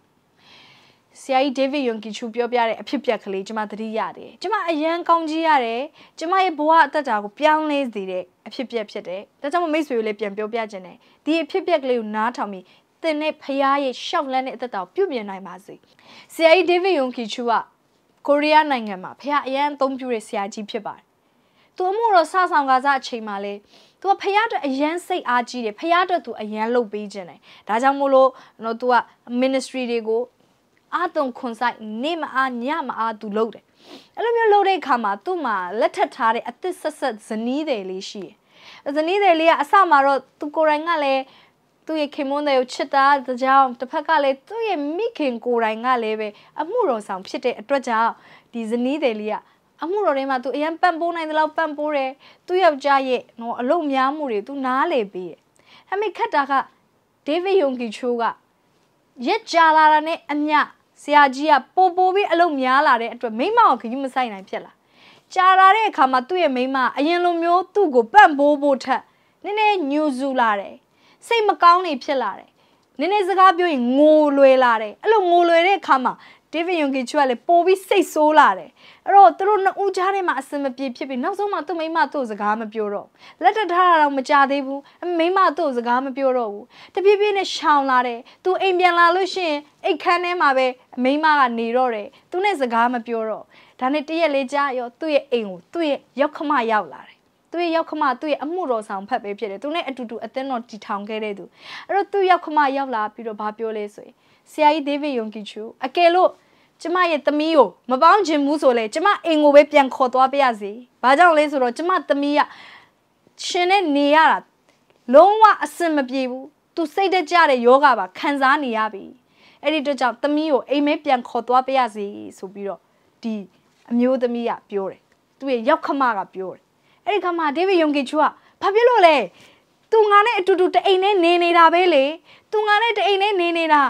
Speaker 1: ဆရာကြီးဒေးဗစ်ယွန်ကီချူပြောပြတဲ့အဖြစ်ပြက်ကလေးကျွန်မသတိရတယ်ကျွန်မအရန်ကောင်းကြီးရတယ်ကျွန်မရဲ့ဘဝအသက်တာကိုပြောင်းလဲစေတဲ့အဖြစ်ပြက်ဖြစ်တယ်ဒါကြောင့်မမိတ်ဆွေကိုလည်းပြန်ပြောပြခြင်းနဲ့ဒီအဖြစ်ပြက်ကလေးကိုနားထောင်ပြီးသင်နဲ့ဖရားရဲ့ရှောက်လန်းတဲ့အသက်တာကိုပြုပြင်နိုင်ပါစေဆရာကြီးဒေးဗစ်ယွန်ကီချူကကိုရီးယားနိုင်ငံမှာဖခင်အရန်အသုံးပြုတဲ့ဆရာကြီးဖြစ်ပါတယ်။သူအမှုတော်စဆောင်ကားစားအချိန်မှာလေသူကဖခင်အတွက်အရန်စိတ်အားကြီးတယ်ဖခင်အတွက်သူအရန်လှုပ်ပေးခြင်းတယ်။ဒါကြောင့်မို့လို့နော်သူက ministry တွေကိုအာတုံခွန်ဆိုင်နေမအားညမအားသူလှုပ်တယ်။အဲ့လိုမျိုးလှုပ်တဲ့အခါမှာသူ့မှာလက်ထပ်ထားတဲ့အသစ်ဆက်ဆက်ဇနီးတယ်လေးရှိတယ်။ဇနီးတယ်လေးကအစမှာတော့သူကိုယ်တိုင်ကလည်းသူ့ရဲ့ခင်မွန်းတဲ့ကိုချစ်တာတကြောင်တစ်ဖက်ကလည်းသူ့ရဲ့မိခင်ကိုယ်တိုင်ကလည်းပဲအမှုတော်ဆောင် ဖြစ်တဲ့အတွက်ကြောင့်ဒီဇနီးတယ်လေးကအမှုတော်ထဲမှာသူအရင်ပံ့ပိုးနိုင်သလောက်ပံ့ပိုးတယ်သူ့ယောက်ျားရဲ့နော်အလုပ်များမှုတွေသူနားလေပေးတယ်ဟမိခတ်တာကဒေးဗစ်ယုံကီချိုးကရက်ကြာလာတာနဲ့အမျှဆရာကြီးကပို့ပို့ပြီးအလုပ်များလာတဲ့အတွက်မိမကိုခကြီးမဆိုင်နိုင်ဖြစ်လာကြာလာတဲ့အခါမှာသူ့ရဲ့မိမအရင်လိုမျိုးသူ့ကိုပံ့ပိုးဖို့ထက်နည်းနည်းညူဆူလာတယ်စိတ်မကောင်းနေဖြစ်လာတယ်နည်းနည်းစကားပြောရင်ငိုလွယ်လာတယ်အဲ့လိုငိုလွယ်တဲ့အခါမှာဒေးဗစ်ယွန်ကီချူကလည်းပိုပြီးစိတ်ဆိုးလာတယ်အဲ့တော့သူတို့နှစ်ဦးကြားထဲမှာအဆင်မပြေဖြစ်ပြီးနောက်ဆုံးမှသူ့မိမသူ့စကားမပြောတော့လက်တထားတာတော့မကြသေးဘူးမိမသူ့စကားမပြောတော့ဘူးတပြေးပြေးနဲ့ရှောင်လာတယ်သူအိမ်ပြန်လာလို့ရှိရင်အိတ်ခန်းထဲမှာပဲမိမကနေတော့တယ်သူနဲ့စကားမပြောတော့ဒါနဲ့တရက်လေးကြာရောသူ့ရဲ့အိမ်ကိုသူ့ရဲ့ရောက်ခမရောက်လာတယ်သူ့ရဲ့ရောက်ခမသူ့ရဲ့အမှုတော်ဆောင်ဖတ်ပေးဖြစ်တယ်သူနဲ့အတူတူအသင်းတော်တည်ထောင်ခဲ့တဲ့သူအဲ့တော့သူ့ရောက်ခမရောက်လာပြီးတော့ဘာပြောလဲဆိုရင်ဆရာကြီးဒေးဗစ်ယွန်ကီချူအကယ်လို့ကျမရဲ့သမီးကိုမပေါင်းချင်ဘူးဆိုလဲကျမအိမ်ကိုပဲပြန်ခေါ်သွားပြရစီဘာကြောင့်လဲဆိုတော့ကျမသမီးကရှင်နဲ့နေရတာလုံးဝအဆင်မပြေဘူးသူစိတ်တကြတဲ့ယောဂပါခံစားနေရပြီအဲ့ဒီတော့ကြောင့်သမီးကိုအိမ်မဲပြန်ခေါ်သွားပြရစီဆိုပြီးတော့ဒီအမျိုးသမီးကပြောတယ်သူ့ရဲ့ရောက်ခမကပြောတယ်အဲ့ဒီခါမှာဒေးဗစ်ယုံကင်ချူကဘာဖြစ်လို့လဲသူငါနဲ့အတူတူတအိမ်နဲ့နေနေတာပဲလေသူငါနဲ့တအိမ်နဲ့နေနေတာ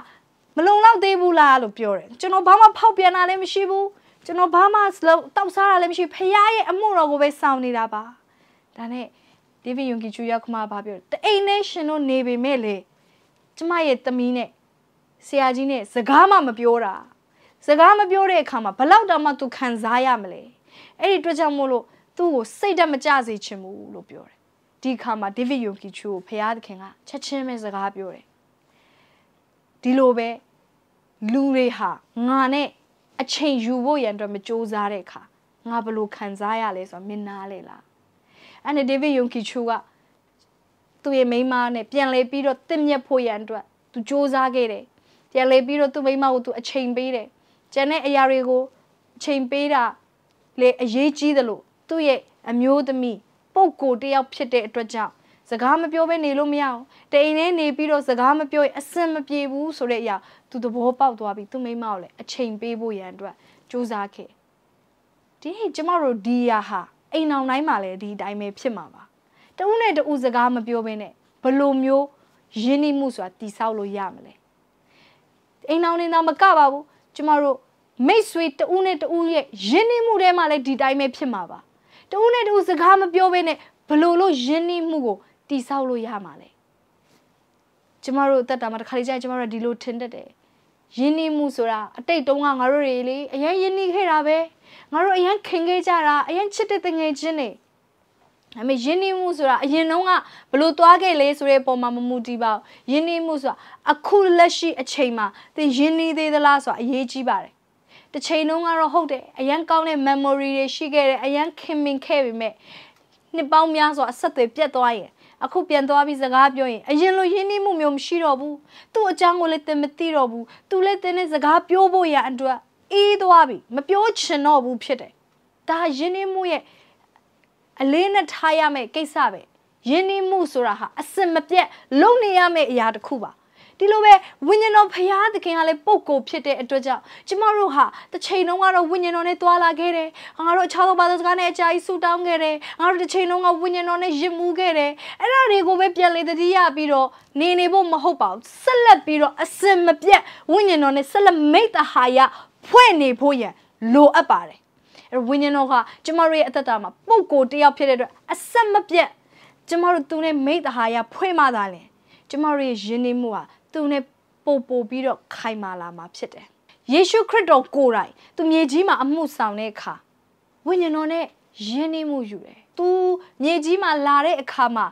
Speaker 1: မလုံလောက်သေးဘူးလားလို့ပြောတယ်ကျွန်တော်ဘာမှဖောက်ပြန်တာလည်းမရှိဘူးကျွန်တော်ဘာမှတောက်စားတာလည်းမရှိဖရားရဲ့အမှုတော်ကိုပဲစောင့်နေတာပါဒါနဲ့ဒေးဗစ်ယုံကင်ချူရောက်ခမဘာပြောတအိမ်နဲ့ရှင်တို့နေပေမဲ့လေကျမရဲ့သမီးနဲ့ဆရာကြီးနဲ့စကားမှမပြောတာစကားမပြောတဲ့အခါမှာဘလောက်တောင်မှသူခံစားရမလဲအဲ့ဒီအတွက်ကြောင့်မို့လို့သူ့ကိုစိတ်တက်မကြစေချင်ဘူးလို့ပြောတယ်ဒီအခါမှာဒေးဗစ်ယိုကီချူကိုဖျားသခင်ကချက်ချင်းပဲစကားပြောတယ်ဒီလိုပဲလူတွေဟာငါနဲ့အချိန်ယူဖို့ရန်အတွက်မကြိုးစားတဲ့အခါငါဘလို့ခံစားရလဲဆိုတော့မင်းနားလေလားအဲ့ဒီဒေးဗစ်ယုံကီချူကသူ့ရဲ့မိန်းမနဲ့ပြန်လဲပြီးတော့တင့်မြက်ဖို့ရန်အတွက်သူစ조사ခဲ့တယ်ပြန်လဲပြီးတော့သူ့မိန်းမကိုသူအချိန်ပေးတယ်ကျန်တဲ့အရာတွေကိုအချိန်ပေးတာလေအရေးကြီးတယ်လို့သူ့ရဲ့အမျိုးသမီးပုပ်ကိုတယောက်ဖြစ်တဲ့အတွက်ကြောင့်စကားမပြောဘဲနေလို့မရအောင်တိမ်နေနေပြီးတော့စကားမပြောရင်အဆင်မပြေဘူးဆိုတဲ့အရာသူသဘောပေါက်သွားပြီသူမိမကိုလည်းအချိန်ပေးဖို့ရန်အတွက်စူးစမ်းခဲ့ဒီကျမတို့ဒီယာဟာအိမ်အောင်တိုင်းမှာလည်းဒီအတိုင်းပဲဖြစ်မှာပါတဦးနဲ့တဦးစကားမပြောဘဲနဲ့ဘလို့မျိုးရင်းနှီးမှုဆိုတာတိဆောက်လို့ရမလဲအိမ်အောင်နေတာမကပါဘူးကျမတို့မိတ်ဆွေတဦးနဲ့တဦးရဲ့ရင်းနှီးမှုထဲမှာလည်းဒီတိုင်းပဲဖြစ်မှာပါတဦးနဲ့တဦးစကားမပြောဘဲနဲ့ဘလို့လို့ယဉ်နှီးမှုကိုတိဆောက်လို့ရမှာလဲကျမတို့အသက်တာမှာတစ်ခါလေကြာကျမတို့ဒီလိုထင်တတ်တယ်ယဉ်နှီးမှုဆိုတာအတိတ်တုန်းကငါတို့တွေလေအရင်ယဉ်နှီးခဲ့တာပဲငါတို့အရင်ခင်ခဲ့ကြတာအရင်ချစ်တဲ့တငယ်ချင်းတွေဒါပေမဲ့ယဉ်နှီးမှုဆိုတာအရင်တုန်းကဘလို့သွားခဲ့လဲဆိုတဲ့အပေါ်မှာမမူတည်ပါဘူးယဉ်နှီးမှုဆိုတာအခုလက်ရှိအချိန်မှာ သင်ယဉ်နှီးသေးသလားဆိုတာအရေးကြီးပါတယ်တစ်ချိန်လုံးကတော့ဟုတ်တယ်အရန်ကောင်းတဲ့ memory တွေရှိခဲ့တယ်အရန်ခင်မင်ခဲ့ပေမဲ့နှစ်ပေါင်းများစွာအဆက်အသွယ်ပြတ်သွားရင်အခုပြန်သွားပြီးစကားပြောရင်အရင်လိုရင်းနှီးမှုမျိုးမရှိတော့ဘူးသူ့အကြောင်းကိုလည်းသင်မသိတော့ဘူးသူလည်းသင်နဲ့စကားပြောဖို့ရအတွက်အေးသွားပြီမပြောချင်တော့ဘူးဖြစ်တယ်ဒါရင်းနှီးမှုရဲ့အလေးနဲ့ထားရမယ့်ကိစ္စပဲရင်းနှီးမှုဆိုတာဟာအစင်မပြတ်လုပ်နေရမယ့်အရာတစ်ခုပါ။ဒီလိုပဲဝိညာဉ်တော်ဖရာသခင်ကလည်းပုပ်ကိုဖြစ်တဲ့အတွက်ကြောင့်ကျမတို့ဟာတစ်ချိန်လုံးကတော့ဝိညာဉ်တော်နဲ့တွာလာခဲ့တယ်ငါတို့အခြားသောဘာသာစကားနဲ့အကြာကြီးဆူတောင်းခဲ့တယ်ငါတို့တစ်ချိန်လုံးကဝိညာဉ်တော်နဲ့ရစ်မှုခဲ့တယ်အဲ့ဒါတွေကိုပဲပြန်လေတတိယပြီးတော့နေနေဖို့မဟုတ်ပါဘူးဆက်လက်ပြီးတော့အစင်မပြတ်ဝိညာဉ်တော်နဲ့ဆက်လက်မိတ္တဟာယဖွဲ့နေဖို့ရန်လိုအပ်ပါတယ်အဲ့ဝိညာဉ်တော်ကကျမတို့ရဲ့အသက်တာမှာပုပ်ကိုတယောက်ဖြစ်တဲ့အတွက်အဆက်မပြတ်ကျမတို့သူနဲ့မိတ္တဟာယဖွဲ့မှသာလဲကျမတို့ရဲ့ယဉ်နေမှုဟာသူနဲ့ပို့ပို့ပြီးတော့ခိုင်မာလာမှာဖြစ်တယ်ယေရှုခရစ်တော်ကိုယ်တိုင်သူမြေကြီးမှာအမှုဆောင်တဲ့အခါဝိညာဉ်တော်နဲ့ယဉ်နေမှုယူတယ်သူမြေကြီးမှာလာတဲ့အခါမှာ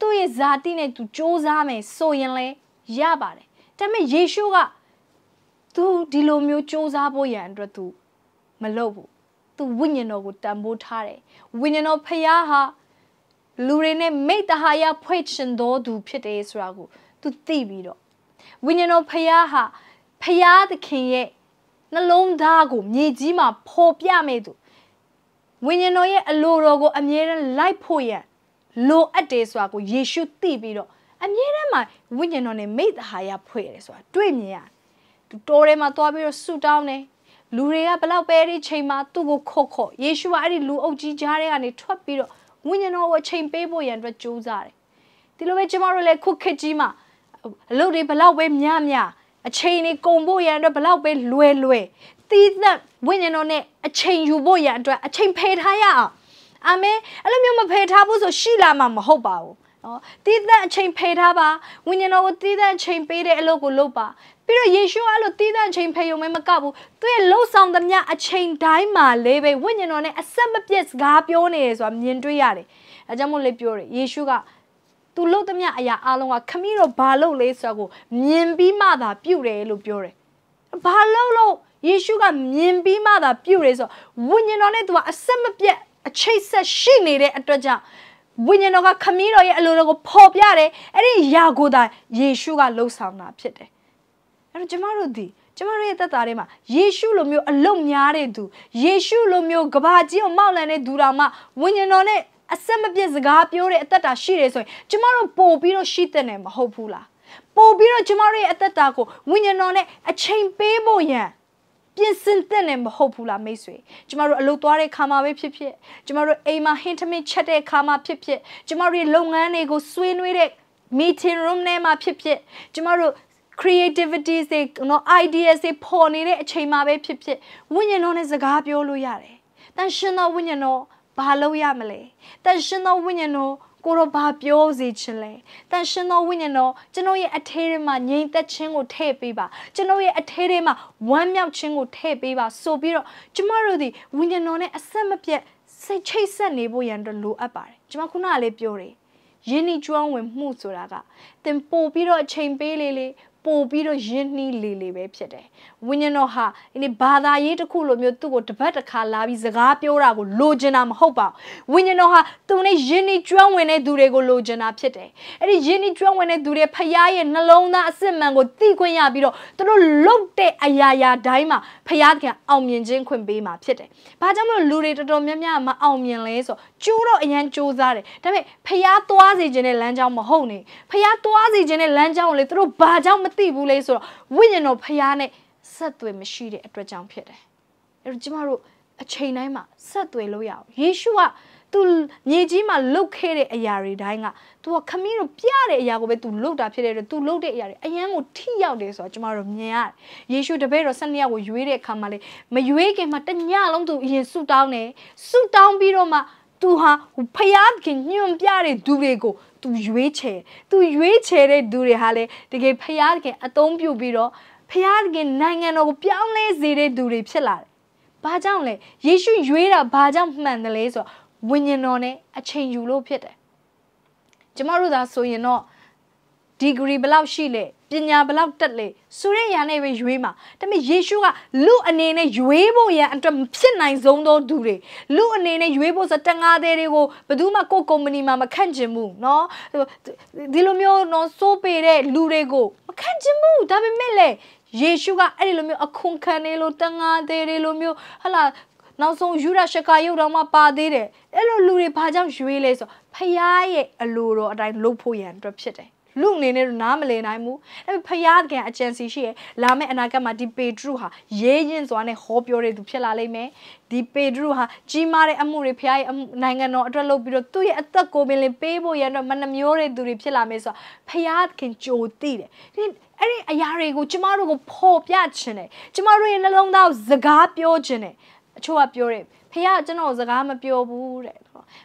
Speaker 1: သူ့ရဲ့ဇာတိနဲ့သူစ조사မယ်ဆိုရင်လဲရပါတယ်ဒါပေမဲ့ယေရှုကသူဒီလိုမျိုးစ조사ဖို့ရန်အတွက်သူမလုပ်ဘူးသူဝိညာဉ်တော်ကိုတန်ဖိုးထားတယ်ဝိညာဉ်တော်ဖခင်ဟာလူတွေနဲ့မိတ္တဟာယဖွဲ့ချင်တော်သူဖြစ်တယ်ဆိုတာကိုသူသိပြီးတော့ဝိညာဉ်တော်ဖရာဟာဖရာသခင်ရဲ့နှလုံးသားကို မြေကြီးမှာဖော်ပြမဲ့သူဝိညာဉ်တော်ရဲ့အလိုတော်ကိုအမြဲတမ်းလိုက်ဖို့ရန်လိုအပ်တယ်ဆိုတာကိုယေရှုသိပြီးတော့အမြဲတမ်းမှာဝိညာဉ်တော်နဲ့မိသဟာယဖွဲ့တယ်ဆိုတာတွေ့မြင်ရသူတော်ထဲမှာသွားပြီးတော့ဆူတောင်းတယ်လူတွေကဘလောက်ပဲဒီချိန်မှာသူ့ကိုခုတ်ခေါ်ယေရှုကအဲ့ဒီလူအုပ်ကြီးကြားထဲကနေထွက်ပြီးတော့ဝိညာဉ်တော်ကိုအချိန်ပေးဖို့ရန်အတွက်ကြိုးစားတယ်ဒီလိုပဲကျမတို့လည်းခုခေတ်ကြီးမှာအလုပ်တွေဘလောက်ပဲများများအချိန်တွေကုန်ဖို့ရန်အတွက်ဘလောက်ပဲလွယ်လွယ်သီးသန့်ဝိညာဉ်တော်နဲ့အချိန်ယူဖို့ရန်အတွက်အချိန်ဖယ်ထားရအောင်အာမင်အဲ့လိုမျိုးမဖယ်ထားဘူးဆိုရှိလာမှာမဟုတ်ပါဘူးနော်တည်တဲ့အချိန်ဖယ်ထားပါဝိညာဉ်တော်ကိုတည်တဲ့အချိန်ပေးတဲ့အလုပ်ကိုလုပ်ပါပြီးတော့ယေရှုကအဲ့လိုတည်တဲ့အချိန်ဖယ်ရုံမဲမကဘူးသူရဲ့လှုပ်ဆောင်သမျှအချိန်တိုင်းမှာလေးပဲဝိညာဉ်တော်နဲ့အဆက်မပြတ်စကားပြောနေတယ်ဆိုတာမြင်တွေ့ရတယ်အဲကြောင့်မို့လေပြောတယ်ယေရှုကသူလုပ်သမျှအရာအလုံးကခမီးတော့ဘာလုပ်လဲဆိုတော့မြင်ပြီးမှသာပြုတ်တယ်လို့ပြောတယ်ဘာလုပ်လို့ယေရှုကမြင်ပြီးမှသာ ပြုတ်တယ်ဆိုတော့ဝိညာဉ်တော်နဲ့သူကအဆက်မပြတ်အချိတ်ဆက်ရှိနေတဲ့အတွက်ကြောင့်ဝိညာဉ်တော်ကခမီးတော်ရဲ့အလိုတော်ကိုပေါ်ပြတယ်အဲ့ဒီယာကိုသာယေရှုကလှုပ်ဆောင်တာဖြစ်တယ်အဲ့တော့ကျမတို့ဒီကျမတို့ရဲ့သက်တာထဲမှာယေရှုလိုမျိုးအလုံများတဲ့သူယေရှုလိုမျိုးကဘာကြီးကိုမောက်လန်တဲ့သူတော်မှဝိညာဉ်တော်နဲ့အဆက်မပြတ်စကားပြောတဲ့အသက်တာရှိတယ်ဆိုရင် ကျမတို့ပို့ပြီးတော့ရှိတဲ့နယ်မဟုတ်ဘူးလားပို့ပြီးတော့ကျမတို့ရဲ့အသက်တာကိုဝိညာဉ်တော်နဲ့အချိန်ပေးဖို့ရန်ပြင်ဆင်တဲ့နယ်မဟုတ်ဘူးလားမိတ်ဆွေကျမတို့အလုပ်သွားတဲ့ခါမှာပဲဖြစ်ဖြစ်ကျမတို့အိမ်မှာဟင်းထမင်းချက်တဲ့ခါမှာဖြစ်ဖြစ်ကျမတို့ရဲ့လုပ်ငန်းတွေကိုဆွေးနွေးတဲ့ meeting room ထဲမှာဖြစ်ဖြစ်ကျမတို့ creativity တွေနော် ideas တွေပေါ်နေတဲ့အချိန်မှာပဲဖြစ်ဖြစ်ဝိညာဉ်တော်နဲ့စကားပြောလို့ရတယ်။တန်ရှင်သောဝိညာဉ်တော်ဘာလုပ်ရမလဲတန်ရှင်သောဝိညာဉ်တော်ကိုတော့ဘာပြောစေချင်လဲတန်ရှင်သောဝိညာဉ်တော်ကျွန်တော်ရဲ့အထဲထဲမှာငြိမ်သက်ခြင်းကိုထည့်ပေးပါကျွန်တော်ရဲ့အထဲထဲမှာဝမ်းမြောက်ခြင်းကိုထည့်ပေးပါဆိုပြီးတော့ကျမတို့ဒီဝိညာဉ်တော်နဲ့အဆက်မပြတ်စိတ်ချိတ်ဆက်နေဖို့ရန်တော့လိုအပ်ပါတယ်ကျမခုနကလေးပြောတယ်ယင်းဤကျွမ်းဝင်မှုဆိုတာကသင်ပို့ပြီးတော့အချိန်ပေးလေလေပို့ပြီးတော့ရင်းနှီးလေလေပဲဖြစ်တယ်ဝိညာဉ်တော်ဟာဒီနေ့ဘာသာရေးတစ်ခုလိုမျိုးသူ့ကိုတပတ်တစ်ခါလာပြီးစကားပြောတာကိုလိုချင်တာမဟုတ်ပါဘူးဝိညာဉ်တော်ဟာသူနဲ့ရင်းနှီးကျွမ်းဝင်တဲ့သူတွေကိုလိုချင်တာဖြစ်တယ်အဲ့ဒီရင်းနှီးကျွမ်းဝင်တဲ့သူတွေဖရားရဲ့နှလုံးသားအစစ်မှန်ကိုသိခွင့်ရပြီးတော့သူတို့လုတ်တဲ့အရာရာတိုင်းမှာဖရားသခင်အောင်မြင်ခြင်းခွင့်ပေးမှာဖြစ်တယ်ဘာကြောင့်မလို့လူတွေတော်တော်များများမအောင်မြင်လဲဆိုကျိုးတော့အရန်စူးစမ်းတယ်ဒါပေမဲ့ဖရားသွားစီခြင်းတဲ့လမ်းကြောင်းမဟုတ်နေဖရားသွားစီခြင်းတဲ့လမ်းကြောင်းကိုလေသူတို့ဘာကြောင့်မသိဘူးလေဆိုတော့ဝိညာဉ်တော်ဖရားနဲ့ဆက်သွယ်မရှိတဲ့အတွက်ကြောင့်ဖြစ်တယ်အဲ့တော့ကျမတို့အချိန်တိုင်းမှာဆက်သွယ်လို့ရအောင်ယေရှုကသူမြေကြီးမှာလုတ်ခဲ့တဲ့အရာတွေတိုင်းက तू ကခမင်းတို့ပြတဲ့အရာကိုပဲ तू လုတ်တာဖြစ်တဲ့အတွက် तू လုတ်တဲ့အရာတွေအရန်ကိုထိရောက်တယ်ဆိုတော့ကျမတို့မြင်ရတယ်။ယေရှုတပည့်တော်၁၂ယောက်ကိုရွေးတဲ့အခါမှာလေမရွေးခင်မှာတညလုံး तू အရင်ဆူတောင်းတယ်။ဆူတောင်းပြီးတော့မှ तू ဟာဖယားခင်ညွန်ပြတဲ့သူတွေကိုသူရွေးချယ်သူရွေးချယ်တဲ့သူတွေဟာလေတကယ်ဖရားခင်အသုံးပြုပြီးတော့ဖရားခင်နိုင်ငံတော်ကိုပြောင်းလဲစေတဲ့သူတွေဖြစ်လာတယ်။ဘာကြောင့်လဲယေရှုရွေးတာဘာကြောင့်မှန်တယ်လဲဆိုတော့ဝိညာဉ်တော်နဲ့အချိန်ယူလို့ဖြစ်တယ်။ကျမတို့သာဆိုရင်တော့ဒီဂရီဘလောက်ရှိလဲပညာဘလောက်တက်လဲဆိုတဲ့ညာနဲ့ပဲရွေးမှာဒါပေမဲ့ယေရှုကလူအနေနဲ့ရွေးဖို့ရန်အတွက်ဖြစ်နိုင်ဆုံးသောသူတွေလူအနေနဲ့ရွေးဖို့ဆိုတန်ငါသေးတွေကိုဘယ်သူမှကိုယ်ကုမ္ပဏီမှာမခန့်ချင်ဘူးเนาะဒီလိုမျိုးနော်စိုးပေတဲ့လူတွေကိုမခန့်ချင်ဘူးဒါပေမဲ့လေယေရှုကအဲ့ဒီလိုမျိုးအခွန်ခံနေလို့တန်ငါသေးတွေလိုမျိုးဟလာနောက်ဆုံးယူရရှကာယုတ်တော်မှာပါသေးတယ်အဲ့လိုလူတွေဘာကြောင့်ရွေးလဲဆိုဖခင်ရဲ့အလိုတော်အတိုင်းလုပ်ဖို့ရန်အတွက်ဖြစ်တယ်လူအနေနဲ့တော့နားမလည်နိုင်ဘူးအဲ့ဖယားတကန်အကျဉ်စီရှိရလာမယ့်အနာဂတ်မှာဒီပေဒရုဟာရေးရင်စွာနဲ့ဟောပြောတဲ့သူဖြစ်လာလိမ့်မယ်ဒီပေဒရုဟာကြီးမားတဲ့အမှုတွေဖယားရဲ့နိုင်ငံတော်အတွက်လုပ်ပြီးတော့သူ့ရဲ့အသက်ကိုပင်လင်ပေးဖို့ရတော့မနှမျောတဲ့သူတွေဖြစ်လာမယ်ဆိုတော့ဖယားတကန်ကြိုသိတယ်ဒီအဲ့ဒီအရာတွေကိုကျမတို့ကိုဖော်ပြခြင်းတယ်ကျမတို့ရဲ့နှလုံးသားကိုစကားပြောခြင်းတယ်အချို့ကပြောတယ်ဖះကျွန်တော်စကားမပြောဘူးတဲ့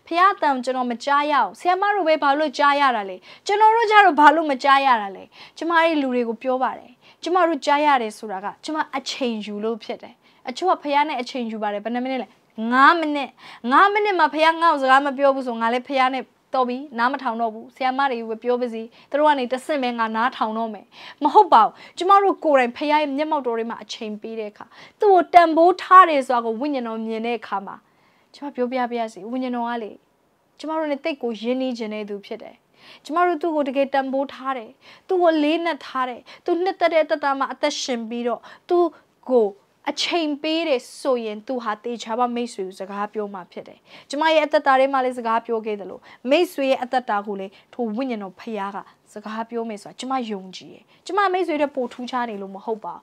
Speaker 1: ဖះတံကျွန်တော်မကြားရအောင်ဆရာမတို့ပဲဘာလို့ကြားရတာလဲကျွန်တော်တို့ကြတော့ဘာလို့မကြားရတာလဲကျမရဲ့လူတွေကိုပြောပါတယ်ကျမတို့ကြားရတယ်ဆိုတာကကျမအချိန်ယူလို့ဖြစ်တယ်အချို့ကဖះနဲ့အချိန်ယူပါတယ်ဘယ်နှမိနစ်လဲ9မိနစ်9မိနစ်မှာဖះငါ့ကိုစကားမပြောဘူးဆိုငါလည်းဖះနဲ့တော်ပြီနားမထောင်တော့ဘူးဆရာမတွေပြောပါစီသူတို့ကနေတဆင့်ပဲငါနားထောင်တော့မယ်မဟုတ်ပါဘူးကျမတို့ကိုယ်တိုင်ဖခင်ရဲ့မျက်မှောက်တော်တွေမှာအချိန်ပေးတဲ့အခါသူ့ကိုတန်ဖိုးထားတယ်ဆိုတာကိုဝိညာဉ်တော်မြင်တဲ့အခါမှာကျမပြောပြပါရစေဝိညာဉ်တော်ကလေကျမတို့နဲ့တိတ်ကိုယဉ်နေခြင်းတဲ့သူဖြစ်တယ်ကျမတို့သူ့ကိုတကယ်တန်ဖိုးထားတယ်သူ့ကိုလေးနက်ထားတယ်သူနှစ်သက်တဲ့တတမှာအသက်ရှင်ပြီးတော့သူ့ကိုအချိန်ပေးတယ်ဆိုရင်သူဟာတေချာပါမိတ်ဆွေကိုစကားပြောမှာဖြစ်တယ်။ကျမရဲ့အသက်တာထဲမှာလည်းစကားပြောခဲ့တယ်လို့မိတ်ဆွေရဲ့အသက်တာကိုလည်းထိုဝိညာဉ်တော်ဖခင်ကစကားပြောမယ်ဆိုတာကျမယုံကြည်တယ်။ကျမမိတ်ဆွေတဲ့ပို့ထူးခြားနေလို့မဟုတ်ပါ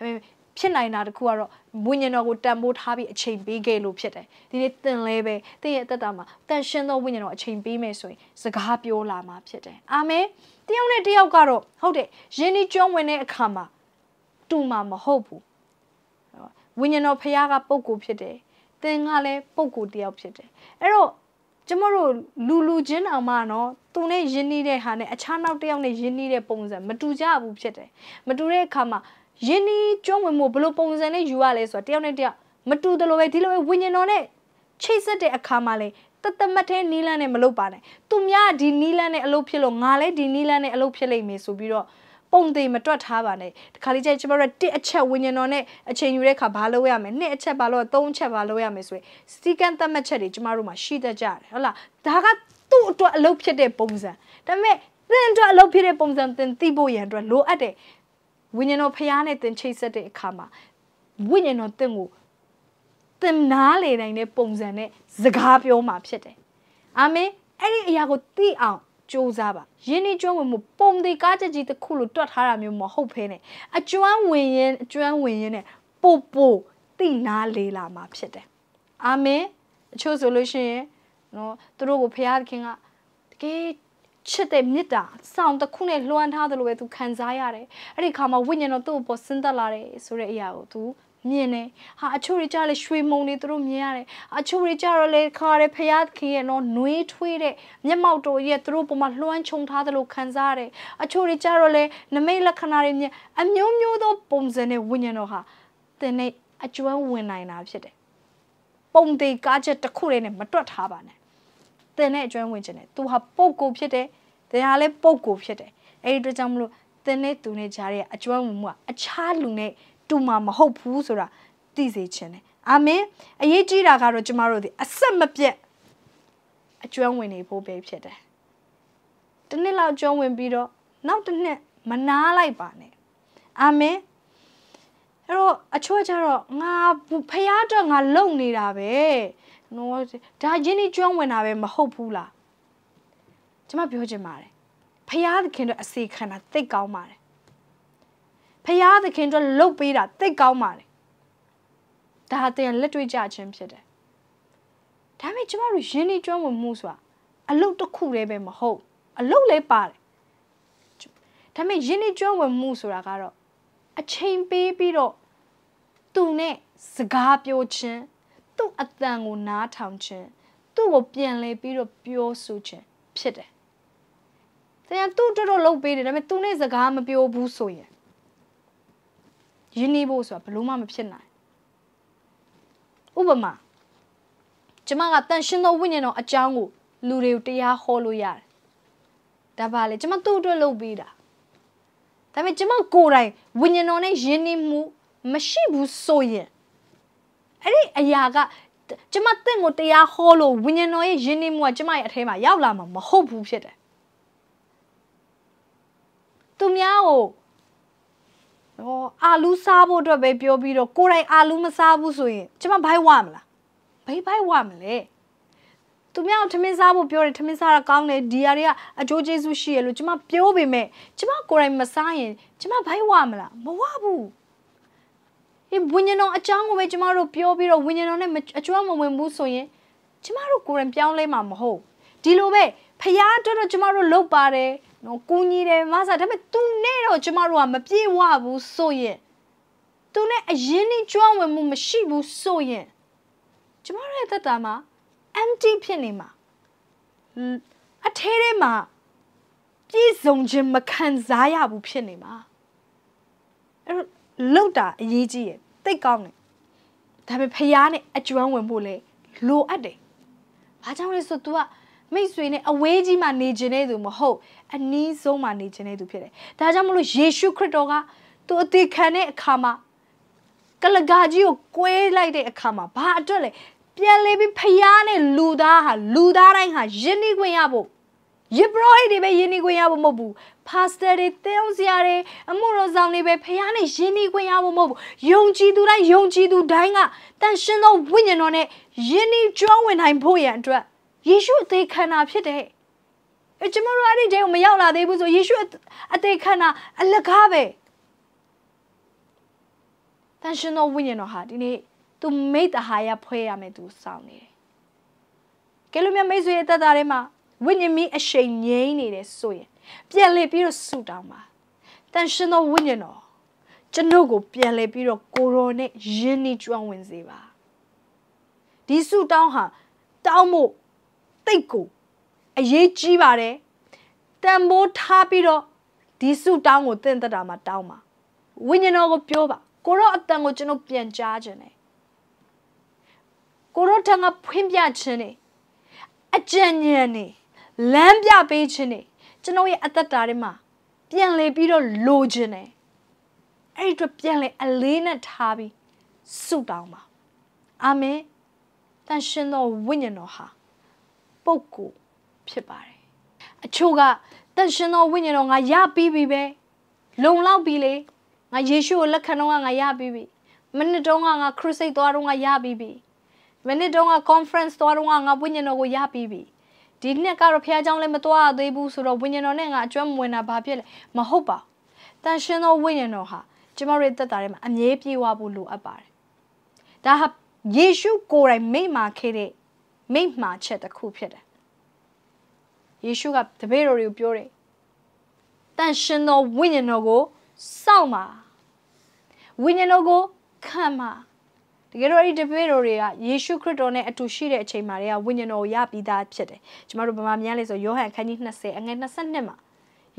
Speaker 1: ဘူး။ဖြစ်နိုင်တာတခုကတော့ဝိညာဉ်တော်ကိုတန်ဖိုးထားပြီးအချိန်ပေးခဲ့လို့ဖြစ်တယ်။ဒီနေ့တင်လဲပဲတင့်ရဲ့အသက်တာမှာတန်ရှင်းသောဝိညာဉ်တော်အချိန်ပေးမယ်ဆိုရင်စကားပြောလာမှာဖြစ်တယ်။အာမင်။တယောက်နဲ့တယောက်ကတော့ဟုတ်တယ်။ယင်းဒီကျွမ်းဝင်တဲ့အခါမှာတူမှာမဟုတ်ဘူး။ဝိညာဉ်တော်ဖခင်ကပုဂ္ဂိုလ်ဖြစ်တယ်။သင်ကလည်းပုဂ္ဂိုလ်တယောက်ဖြစ်တယ်။အဲ့တော့ကျမတို့လူလူချင်းအောင်မနော်သူနဲ့ယဉ်နေတဲ့ဟာနဲ့အခြားနောက်တစ်ယောက်နဲ့ယဉ်နေတဲ့ပုံစံမတူကြဘူးဖြစ်တယ်။မတူတဲ့အခါမှာယဉ်နီးကျွမ်းဝင်မှုဘလို့ပုံစံနဲ့ယူရလဲဆိုတာတယောက်နဲ့တယောက်မတူတယ်လို့ပဲဒီလိုပဲဝိညာဉ်တော်နဲ့ချိတ်ဆက်တဲ့အခါမှာလေတသမတ်ထဲနီးလန်းနဲ့မလုပ်ပါနဲ့။သူများဒီနီးလန်းနဲ့အလုပ်ဖြစ်လို့ငါလည်းဒီနီးလန်းနဲ့အလုပ်ဖြစ်လိမ့်မယ်ဆိုပြီးတော့ပုံသေးမတွက်ထားပါနဲ့ဒီခါလေးကျကျွန်တော်တို့တစ်အချက်ဝิญဉဏ်တော်နဲ့အချိန်ယူတဲ့အခါဘာလုပ်ရမလဲနှစ်အချက်ဘာလုပ်ရသုံးအချက်ဘာလုပ်ရမလဲဆိုရင်စီကန်းသတ်မှတ်ချက်တွေကျွန်တော်တို့မှာရှိတတ်ကြတယ်ဟုတ်လားဒါကသူ့အတွက်အလုပ်ဖြစ်တဲ့ပုံစံဒါပေမဲ့သင်အတွက်အလုပ်ဖြစ်တဲ့ပုံစံသင်သိဖို့ရန်အတွက်လိုအပ်တဲ့ဝิญဉဏ်တော်ဖျားနဲ့သင်ချိတ်ဆက်တဲ့အခါမှာဝိညာဉ်တော်တင့်ကိုသင်နားလေနိုင်တဲ့ပုံစံနဲ့စကားပြောမှာဖြစ်တယ်။အာမင်အဲ့ဒီအရာကိုသိအောင်ကြိုးစားပါယင်းဒီကျွမ်းဝင်မှုပုံတေကားချက်ကြီးတစ်ခုလိုတွတ်ထားတာမျိုးမဟုတ်ဖ ೇನೆ အကျွမ်းဝင်ရင်အကျွမ်းဝင်ရင် ਨੇ ပို့ပို့တိနာလေးလာမှာဖြစ်တယ်အာမင်အချို့ဆိုလို့ရှိရင်နော်သူတို့ကိုဖခင်ကတကယ်ချစ်တဲ့မေတ္တာစောင့်တစ်ခုနဲ့လွှမ်းထားတယ်လို့ပဲ तू ခံစားရတယ်အဲ့ဒီခါမှာဝိညာဉ်တော်သူ့အပေါ်ဆင်းသက်လာတယ်ဆိုတဲ့အရာကို तू မြင်တယ်ဟာအချို့တွေကြလဲရွှေမုံတွေသူတို့မြင်ရတယ်အချို့တွေကြတော့လဲခါရဲဖျားခင်ရဲ့နော်နွေးထွေးတဲ့မျက်မှောက်တော်ရဲ့သူတို့ပုံမှာလွှမ်းခြုံထားသလိုခံစားရတယ်အချို့တွေကြတော့လဲနမိတ်လက္ခဏာတွေမြင်အမျိုးမျိုးသောပုံစံနဲ့ဝိညာဉ်တော်ဟာသင်နဲ့အကျွမ်းဝင်နိုင်တာဖြစ်တယ်ပုံသေးကားချက်တစ်ခုလေးနဲ့မတွက်ထားပါနဲ့သင်နဲ့အကျွမ်းဝင်ခြင်းနဲ့သူဟာပုပ်ကိုဖြစ်တယ်သင်ဟာလဲပုပ်ကိုဖြစ်တယ်အဲ့ဒီအတွက်ကြောင့်မလို့သင်နဲ့သူနဲ့ကြားရဲ့အကျွမ်းဝင်မှုကအခြားလူနဲ့တူမှာမဟုတ်ဘူးဆိုတာသိစေချင်တယ်အာမင်အရေးကြီးတာကတော့ကျမတို့ဒီအဆက်မပြတ်အကျွမ်းဝင်နေဖို့ပဲဖြစ်တယ်တနှစ်လောက်ကျွမ်းဝင်ပြီးတော့နောက်တစ်နှစ်မနာလိုက်ပါနဲ့အာမင်အဲ့တော့အချို့ကျတော့ငါဖះတော့ငါလုံနေတာပဲနော်ဒါရင်းနှီးကျွမ်းဝင်တာပဲမဟုတ်ဘူးလားကျမပြောချင်ပါတယ်ဖះသခင်တို့အစီခံတာသိကောင်းပါတယ်ဖရာသခင်တို့လှုပ်ပေးတာသိကောင်းပါတယ်ဒါဟာတင်လက်တွေ့ကြခြင်းဖြစ်တယ်ဒါပေမဲ့ကျမတို့ယဉ်နေကျွမ်းဝင်မှုဆိုတာအလုပ်တစ်ခုတည်းပဲမဟုတ် အလုပ်လည်းပါတယ်ဒါပေမဲ့ယဉ်နေကျွမ်းဝင်မှုဆိုတာကတော့အချိန်ပေးပြီးတော့သူနဲ့စကားပြောခြင်းသူ့အတန်ကိုနားထောင်ခြင်းသူ့ကိုပြန်လဲပြီးတော့ပြောဆိုခြင်းဖြစ်တယ်။ဆရာသူ့တော်တော်လုပ်ပေးတယ်ဒါပေမဲ့သူနဲ့စကားမပြောဘူးဆိုရင်ရင်းနှီးဖို့ဆိုတာဘလို့မှမဖြစ်နိုင်ဥပမာကျမကတန်ရှင်သောဝိညာဉ်တော်အကြောင်းကိုလူတွေကိုတရားဟောလို့ရတယ်ဒါပါလေကျမသူ့အတွက်လုပ်ပေးတာဒါပေမဲ့ကျမကိုယ်တိုင်ဝိညာဉ်တော်နဲ့ရင်းနှီးမှုမရှိဘူးဆိုရင်အဲ့ဒီအရာကကျမတင့်ကိုတရားဟောလို့ဝိညာဉ်တော်ရဲ့ရင်းနှီးမှုကကျမရဲ့အထဲမှာရောက်လာမှာမဟုတ်ဘူးဖြစ်တယ်။သူများကိုအာလူးစားဖို့အတွက်ပဲပြောပြီးတော့ကိုယ်တိုင်အာလူးမစားဘူးဆိုရင်ကျမဘိုက်ဝမလားဘိုက်ဘိုက်ဝမလဲသူများထမင်းစားဖို့ပြောတယ်ထမင်းစားတာကောင်းတယ်ဒီအရာတွေကအကျိုးကျေးဇူးရှိရလို့ကျမပြောပေမဲ့ကျမကိုယ်တိုင်မစားရင်ကျမဘိုက်ဝမလားမဝဘူးဒီဝိညာဉ်တော်အကြောင်းကိုပဲကျမတို့ပြောပြီးတော့ဝိညာဉ်တော်နဲ့အကျွမ်းမဝင်ဘူးဆိုရင်ကျမတို့ကိုယ်တိုင်ပြောင်းလဲမှာမဟုတ်ဒီလိုပဲဖျားအတွက်တော့ကျမတို့လုပ်ပါတယ်နော်ကူညီတယ်မဆာဒါပေမဲ့ तू နဲ့တော့ကျမတို့ကမပြေဝဘူးဆိုရင်သူနဲ့အရင်နှီးကျွမ်းဝင်မှုမရှိဘူးဆိုရင်ကျမတို့ရဲ့သက်တာမှာ empty ဖြစ်နေမှာအထဲထဲမှာပြည့်စုံခြင်းမခံစားရဘူးဖြစ်နေမှာအဲ့တော့လောက်တာအရေးကြီးတယ်တိတ်ကောင်းတယ်ဒါပေမဲ့ဖျားနဲ့အကျွမ်းဝင်ဖို့လဲလိုအပ်တယ်ဘာကြောင့်လဲဆိုတော့ तू ကမိတ်ဆွေနဲ့အဝေးကြီးမှာနေခြင်းတဲ့သူမဟုတ်အနီးဆုံးမှာနေခြင်းတဲ့သူဖြစ်တယ်ဒါကြောင့်မလို့ယေရှုခရစ်တော်ကသူအသေးခံတဲ့အခါမှာကလကာကြီးကိုကွဲလိုက်တဲ့အခါမှာဘာအတွက်လဲပြန်လေပြီးဖျားနဲ့လူသားဟာလူသားတိုင်းဟာယဉ်နေခွင့်ရဖို့ယေဘရဟိတွေပဲယဉ်နေခွင့်ရဖို့မဟုတ်ဘူး။ပါစတာတွေတဲုံစရာတွေအမှုတော်ဆောင်တွေပဲဖခင်နဲ့ယဉ်နေခွင့်ရဖို့မဟုတ်ဘူး။ယုံကြည်သူတိုင်းယုံကြည်သူတိုင်းကတန်ရှင်သောဝိညာဉ်တော်နဲ့ယဉ်နေကျွမ်းဝင်နိုင်ဖို့ရန်အတွက်ယေရှုအသေးခံတာဖြစ်တဲ့။အကျွန်တော်တို့အဲ့ဒီတဲကိုမရောက်လာသေးဘူးဆိုယေရှုအသေးခံတာအလကားပဲ။တန်ရှင်သောဝိညာဉ်တော်ဟာဒီနေ့သူမိတ်တဟာရဖွဲရမယ်သူစောင့်နေတယ်။ကဲလို့မြမိတ်ဆွေအသက်တာထဲမှာဝိညာဉ်မီးအရှိန်ငြိမ့်နေတယ်ဆိုရင်ပြန်လေပြီးတော့ဆူတောင်းပါ။တန်ရှင်သောဝိညာဉ်တော်ကျွန်ုပ်ကိုပြန်လေပြီးတော့ကိုရောနဲ့ယဉ်နီကျွမ်းဝင်စေပါ။ဒီဆူတောင်းဟာတောင်းဖို့တိတ်ကိုအရေးကြီးပါတယ်။တန်ဖိုးထားပြီးတော့ဒီဆူတောင်းကိုတင့်တတာမှာတောင်းပါ။ဝိညာဉ်တော်ကိုပြောပါကိုရောအတန်ကိုကျွန်တော်ပြန်ကြားခြင်းတယ်ကိုရောထံကဖွင့်ပြခြင်းတယ်အကြံဉာဏ်နေလမ်းပြပေးခြင်းနေကျွန်တော်ရဲ့အသက်တာထဲမှာပြန်လည်ပြီးတော့လိုခြင်းနေအဲ့ဒီအတွက်ပြန်လည်အလေးနဲ့ထားပြီးဆုတောင်းပါအာမင်တန်ရှင်သောဝိညာဉ်တော်ဟာပုပ်ကိုဖြစ်ပါတယ်အချို့ကတန်ရှင်သောဝိညာဉ်တော်ငါရပြီးပြီပဲလုံလောက်ပြီလေငါယေရှုကိုလက်ခံတော့ငါရပြီးပြီမနစ်တုံးကငါခရစ်စိတ်သွားတော့ငါရပြီးပြီမနစ်တုံးက conference သွားတော့ငါငါဝိညာဉ်တော်ကိုရပြီးပြီဒီနှစ်ကတော့ဖះเจ้าလည်းမသွားရသေးဘူးဆိုတော့ဝိညာဉ်တော်နဲ့ငါအကျွမ်းမဝင်တာဘာဖြစ်လဲမဟုတ်ပါတန်ရှင်သောဝိညာဉ်တော်ဟာကျမတို့တက်တာထဲမှာအမြဲပြေဝဖို့လိုအပ်ပါတယ်ဒါဟာယေရှုကိုယ်တိုင်မိမ့်မာခဲ့တဲ့မိမ့်မာချက်တစ်ခုဖြစ်တယ်ယေရှုကတပည့်တော်တွေကိုပြောတယ်တန်ရှင်သောဝိညာဉ်တော်ကိုစောင့်ပါဝိညာဉ်တော်ကိုခံမှာတကယ်တော့အဲ့ဒီတပည့်တော်တွေကယေရှုခရစ်တော်နဲ့အတူရှိတဲ့အချိန်မှာတွေကဝိညာဉ်တော်ကိုရပြီးသားဖြစ်တယ်။ကျမတို့ဗမာမြန်လဲဆိုယောဟန်ခန်းကြီး20အငယ်22မှာ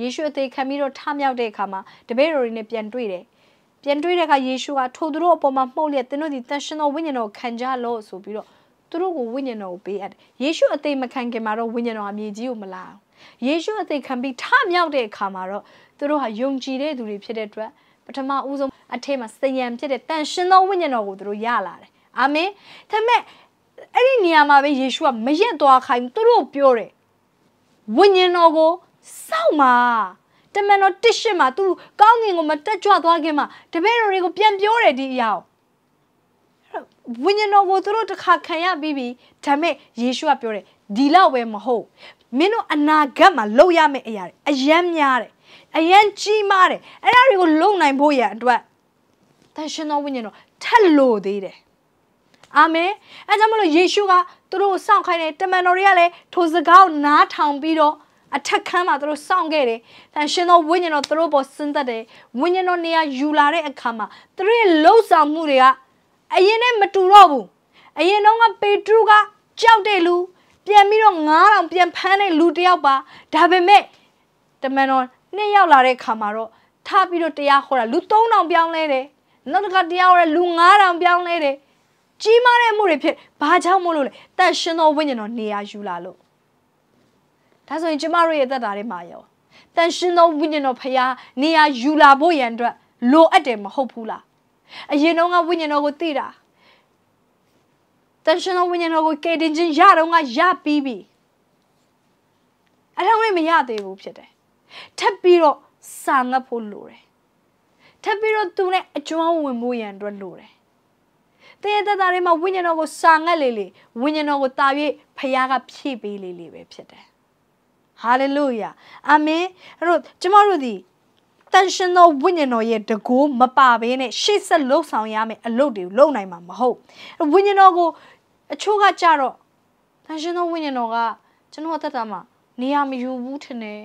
Speaker 1: ယေရှုအသေးခံပြီးတော့ထမြောက်တဲ့အခါမှာတပည့်တော်တွေနဲ့ပြန်တွေ့တယ်။ပြန်တွေ့တဲ့အခါယေရှုကထိုသူတို့အပေါ်မှာမှုတ်လျက်သင်တို့ဒီတန်ရှင်တော်ဝိညာဉ်တော်ခံကြလို့ဆိုပြီးတော့သူတို့ကိုဝိညာဉ်တော်ကိုပေးအပ်တယ်။ယေရှုအသေးမခံခင်မှာတော့ဝိညာဉ်တော်အမြေကြီးကိုမလာအောင်။ယေရှုအသေးခံပြီးထမြောက်တဲ့အခါမှာတော့သူတို့ဟာယုံကြည်တဲ့သူတွေဖြစ်တဲ့အတွက်ပထမဦးဆုံးအထက်မှာစယံဖြစ်တဲ့တန်ရှင်သောဝိညာဉ်တော်ကိုသူတို့ရလာတယ်အာမင်ဒါမဲ့အဲ့ဒီနေရာမှာပဲယေရှုကမရက်သွားခိုင်းသူတို့ပြောတယ်ဝိညာဉ်တော်ကိုစောက်မှာတမန်တော်တစ်ရှစ်မှာသူကောင်းငင်ကိုမတက်ကြွသွားခင်မှာတပည့်တော်တွေကိုပြန်ပြောတယ်ဒီအရာကိုဝိညာဉ်တော်ကိုသူတို့တစ်ခါခံရပြီးပြီဒါပေမဲ့ယေရှုကပြောတယ်ဒီလောက်ပဲမဟုတ်မင်းတို့အနာဂတ်မှာလုပ်ရမယ့်အရာတွေအယမ်းများတယ်အရန်ကြီးမားတယ်အဲ့ဒါတွေကိုလုံနိုင်ဖို့ရအတွက်တန်ရှင်သောဝိညာဉ်တော်ထက်လို့သေးတယ်အာမင်အဲကြောင့်မလို့ယေရှုကသူတို့စောင့်ခိုင်းတယ်တမန်တော်တွေကလည်းထိုစကားကိုနားထောင်ပြီးတော့အထက်ခန်းမှာသူတို့စောင့်ခဲ့တယ်။တန်ရှင်သောဝိညာဉ်တော်သူတို့ပေါ်ဆင်းသက်တယ်။ဝိညာဉ်တော်နေရာယူလာတဲ့အခါမှာသူတို့ရဲ့လှုပ်ဆောင်မှုတွေကအရင်နဲ့မတူတော့ဘူး။အရင်တော့ကပေတရုကကြောက်တဲ့လူပြန်ပြီးတော့9000ပြန်ဖမ်းတဲ့လူတယောက်ပါ။ဒါပေမဲ့တမန်တော်နှစ်ယောက်လာတဲ့ခါမှာတော့ထပြီးတော့တရားဟောတာလူ3000ပြောင်းလဲတယ်နောက်တစ်ခါတရားဟောတာလူ9000ပြောင်းလဲတယ်ကြီးမားတဲ့အမှုတွေဖြစ်ဘာကြောင့်မို့လို့လဲတန်ရှင်သောဝိညာဉ်တော်နေရာယူလာလို့ဒါဆိုရင်ကျမတို့ရဲ့သက်တာထဲမှာရောတန်ရှင်သောဝိညာဉ်တော်ဖရာ နေရာယူလာဖို့ရန်အတွက်လိုအပ်တယ်မဟုတ်ဘူးလားအရင်တော့ကဝိညာဉ်တော်ကိုသိတာတန်ရှင်သောဝိညာဉ်တော်ကိုကယ်တင်ခြင်းရတော့ကရပြီးပြီအထောင်နဲ့မရသေးဘူးဖြစ်တယ်ထပ်ပြီးတော့စာငတ်ဖို့လိုတယ်ထပ်ပြီးတော့သူနဲ့အကျွမ်းဝင်မှုရန်အတွက်လိုတယ်တရတတာတွေမှာဝိညာဉ်တော်ကိုစာငတ်လေလေဝိညာဉ်တော်ကိုတာ၍ဖခင်ကဖြည့်ပေးလေလေပဲဖြစ်တယ်ဟာလေလုယာအာမင်အဲ့တော့ကျမတို့ဒီတန်ရှင်သောဝိညာဉ်တော်ရဲ့တကူမပါဘဲနဲ့ရှေ့ဆက်လှုပ်ဆောင်ရမယ်အလုပ်တွေလုပ်နိုင်မှာမဟုတ်ဝိညာဉ်တော်ကို အချို့ကကြတော့တန်ရှင်သောဝိညာဉ်တော်ကကျွန်တော်အသက်တာမှာနေရမယူဘူးထင်တယ်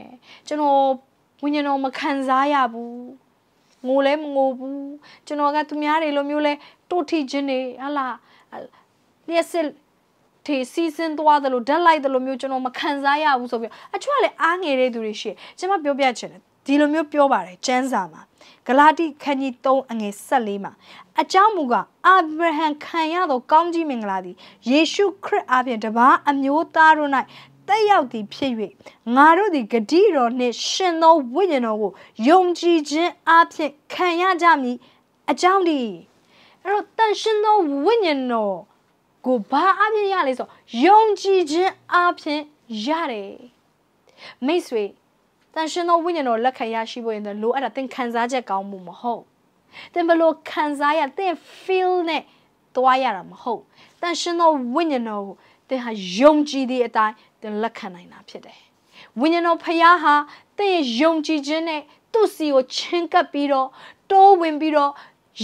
Speaker 1: ကျွန်တော်ဝိညာဉ်တော်မခံစားရဘူးငိုလဲမငိုဘူးကျွန်တော်ကသူများတွေလိုမျိုးလဲတို့ထိခြင်းနေဟလာလျက်စစ်ထေစီးစင်းသွားတယ်လို့ဓာတ်လိုက်တယ်လို့မျိုးကျွန်တော်မခံစားရဘူးဆိုပြီးအချွတ်လည်းအားငယ်တဲ့သူတွေရှိကျွန်မပြောပြချင်တယ်ဒီလိုမျိုးပြောပါတယ်ကျမ်းစာမှာဂလာတိခန်းကြီး3အငယ်14မှာအကြောင်းမူကအာဗြဟံခံရသောကောင်းကြီးမင်္ဂလာသည်ယေရှုခရစ်အားဖြင့်တပါးအမျိုးသားတို့တက်ရောက်သည်ဖြစ်၍ငါတို့သည်ဂတိတော်နှင့်ရှင်သောဝိညာဉ်တော်ကိုယုံကြည်ခြင်းအပြင်ခံရကြမည်အကြောင်းဒီအဲ့တော့တန်ရှင်သောဝိညာဉ်တော်ကိုဘာအပြင်ရလဲဆိုယုံကြည်ခြင်းအပြင်ရတယ်မိတ်ဆွေတန်ရှင်သောဝိညာဉ်တော်လက်ခံရရှိဖို့ရင်လိုအပ်တာသင်ခံစားချက်ကောင်းမှုမဟုတ်သင်ဘလို့ခံစားရသင် feel နဲ့တွားရတာမဟုတ်တန်ရှင်သောဝိညာဉ်တော်ကိုသင်ဟာယုံကြည်သည့်အတိုင်းသင်လက်ခံနိုင်တာဖြစ်တယ်။ဝိညာဉ်တော်ဖခင်ဟာသင်ရဲ့ယုံကြည်ခြင်းနဲ့သူ့စီကိုချင်းကပ်ပြီးတော့တိုးဝင်ပြီးတော့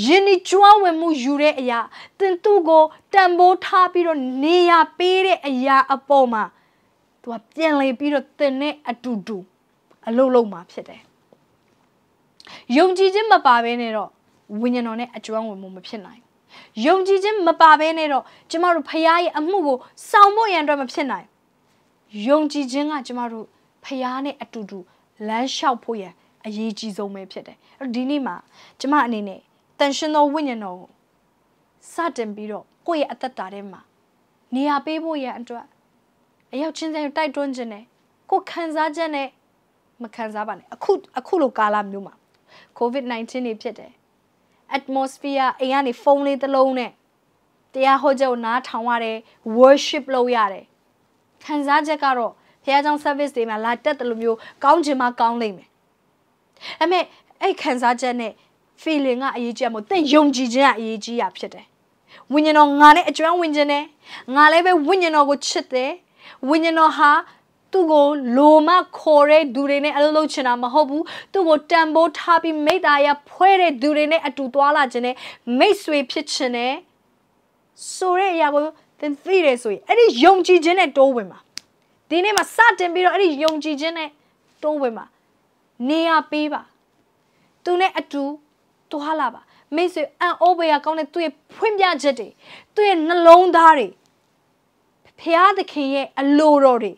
Speaker 1: ယင်းဒီကျွမ်းဝင်မှုယူတဲ့အရာသင်သူ့ကိုတန်ဖိုးထားပြီးတော့နေရာပေးတဲ့အရာ အပေါ်မှာသူကပြန်လည်ပြီးတော့သင်နဲ့အတူတူအလုပ်လုပ်မှာဖြစ်တယ်။ယုံကြည်ခြင်းမပါဘဲနဲ့တော့ဝိညာဉ်တော်နဲ့အကျွမ်းဝင်မှုမဖြစ်နိုင်ယုံကြည်ခြင်းမပါဘဲနဲ့တော့ကျမတို့ဖခင်ရဲ့အမှုကိုဆောင်ဖို့ရန်အတွက်မဖြစ်နိုင်ယုံကြည်ခြင်းကကျမတို့ဖခင်နဲ့အတူတူလမ်းလျှောက်ဖို့ရန်အရေးကြီးဆုံးပဲဖြစ်တယ်အဲ့ဒီနေ့မှာကျမအနေနဲ့တန်ရှင်သောဝိညာဉ်တော်ကိုစတင်ပြီးတော့ကိုယ့်ရဲ့အသက်တာထဲမှာနေရာပေးဖို့ရန်အတွက်အရောက်ချင်းချင်းတိုက်တွန်းခြင်းနဲ့ကိုခံစားချက်နဲ့မခံစားပါနဲ့အခုအခုလိုကာလမျိုးမှာ covid-19 တွေဖြစ်တယ် atmosphere အိမ်ကနေ ဖုန်းလေးတစ်လုံးနဲ့တရားဟောချက်ကိုနားထောင်ရတယ် worship လုပ်ရတယ်ခံစားချက်ကတော့ဖះเจ้า service တွေမှာလာတက်တယ်လို့မျိုးကောင်းချင်မှကောင်းလိမ့်မယ်ဒါပေမဲ့အဲ့ခံစားချက်နဲ့ feeling ကအရေးကြီးမှာသင်ယုံကြည်ခြင်းကအရေးကြီးတာဖြစ်တယ်ဝိညာဉ်တော်ငါနဲ့အကျွမ်းဝင်ခြင်းနဲ့ငါလည်းပဲဝိညာဉ်တော်ကိုချစ်တယ်ဝိညာဉ်တော်ဟာသူ့ကိုလိုမခေါ်တဲ့သူတွေနဲ့အလုပ်လုပ်ချင်တာမဟုတ်ဘူးသူ့ကိုတန်ဖိုးထားပြီးမိသားရဖွဲတဲ့သူတွေနဲ့အတူတွာလာခြင်းနဲ့မိတ်ဆွေဖြစ်ခြင်းနဲ့ဆိုတဲ့အရာကိုသင်သိတယ်ဆိုရင်အဲ့ဒီယုံကြည်ခြင်းနဲ့တိုးဝင်ပါဒီနေ့မှာစတင်ပြီးတော့အဲ့ဒီယုံကြည်ခြင်းနဲ့တိုးဝင်ပါနေရာပေးပါသူနဲ့အတူတွာလာပါမိတ်ဆွေအန်အိုးပေးရကောင်းတဲ့သူ့ရဲ့ဖွင့်ပြချက်တွေသူ့ရဲ့နှလုံးသားတွေဖခင်သခင်ရဲ့အလိုတော်တွေ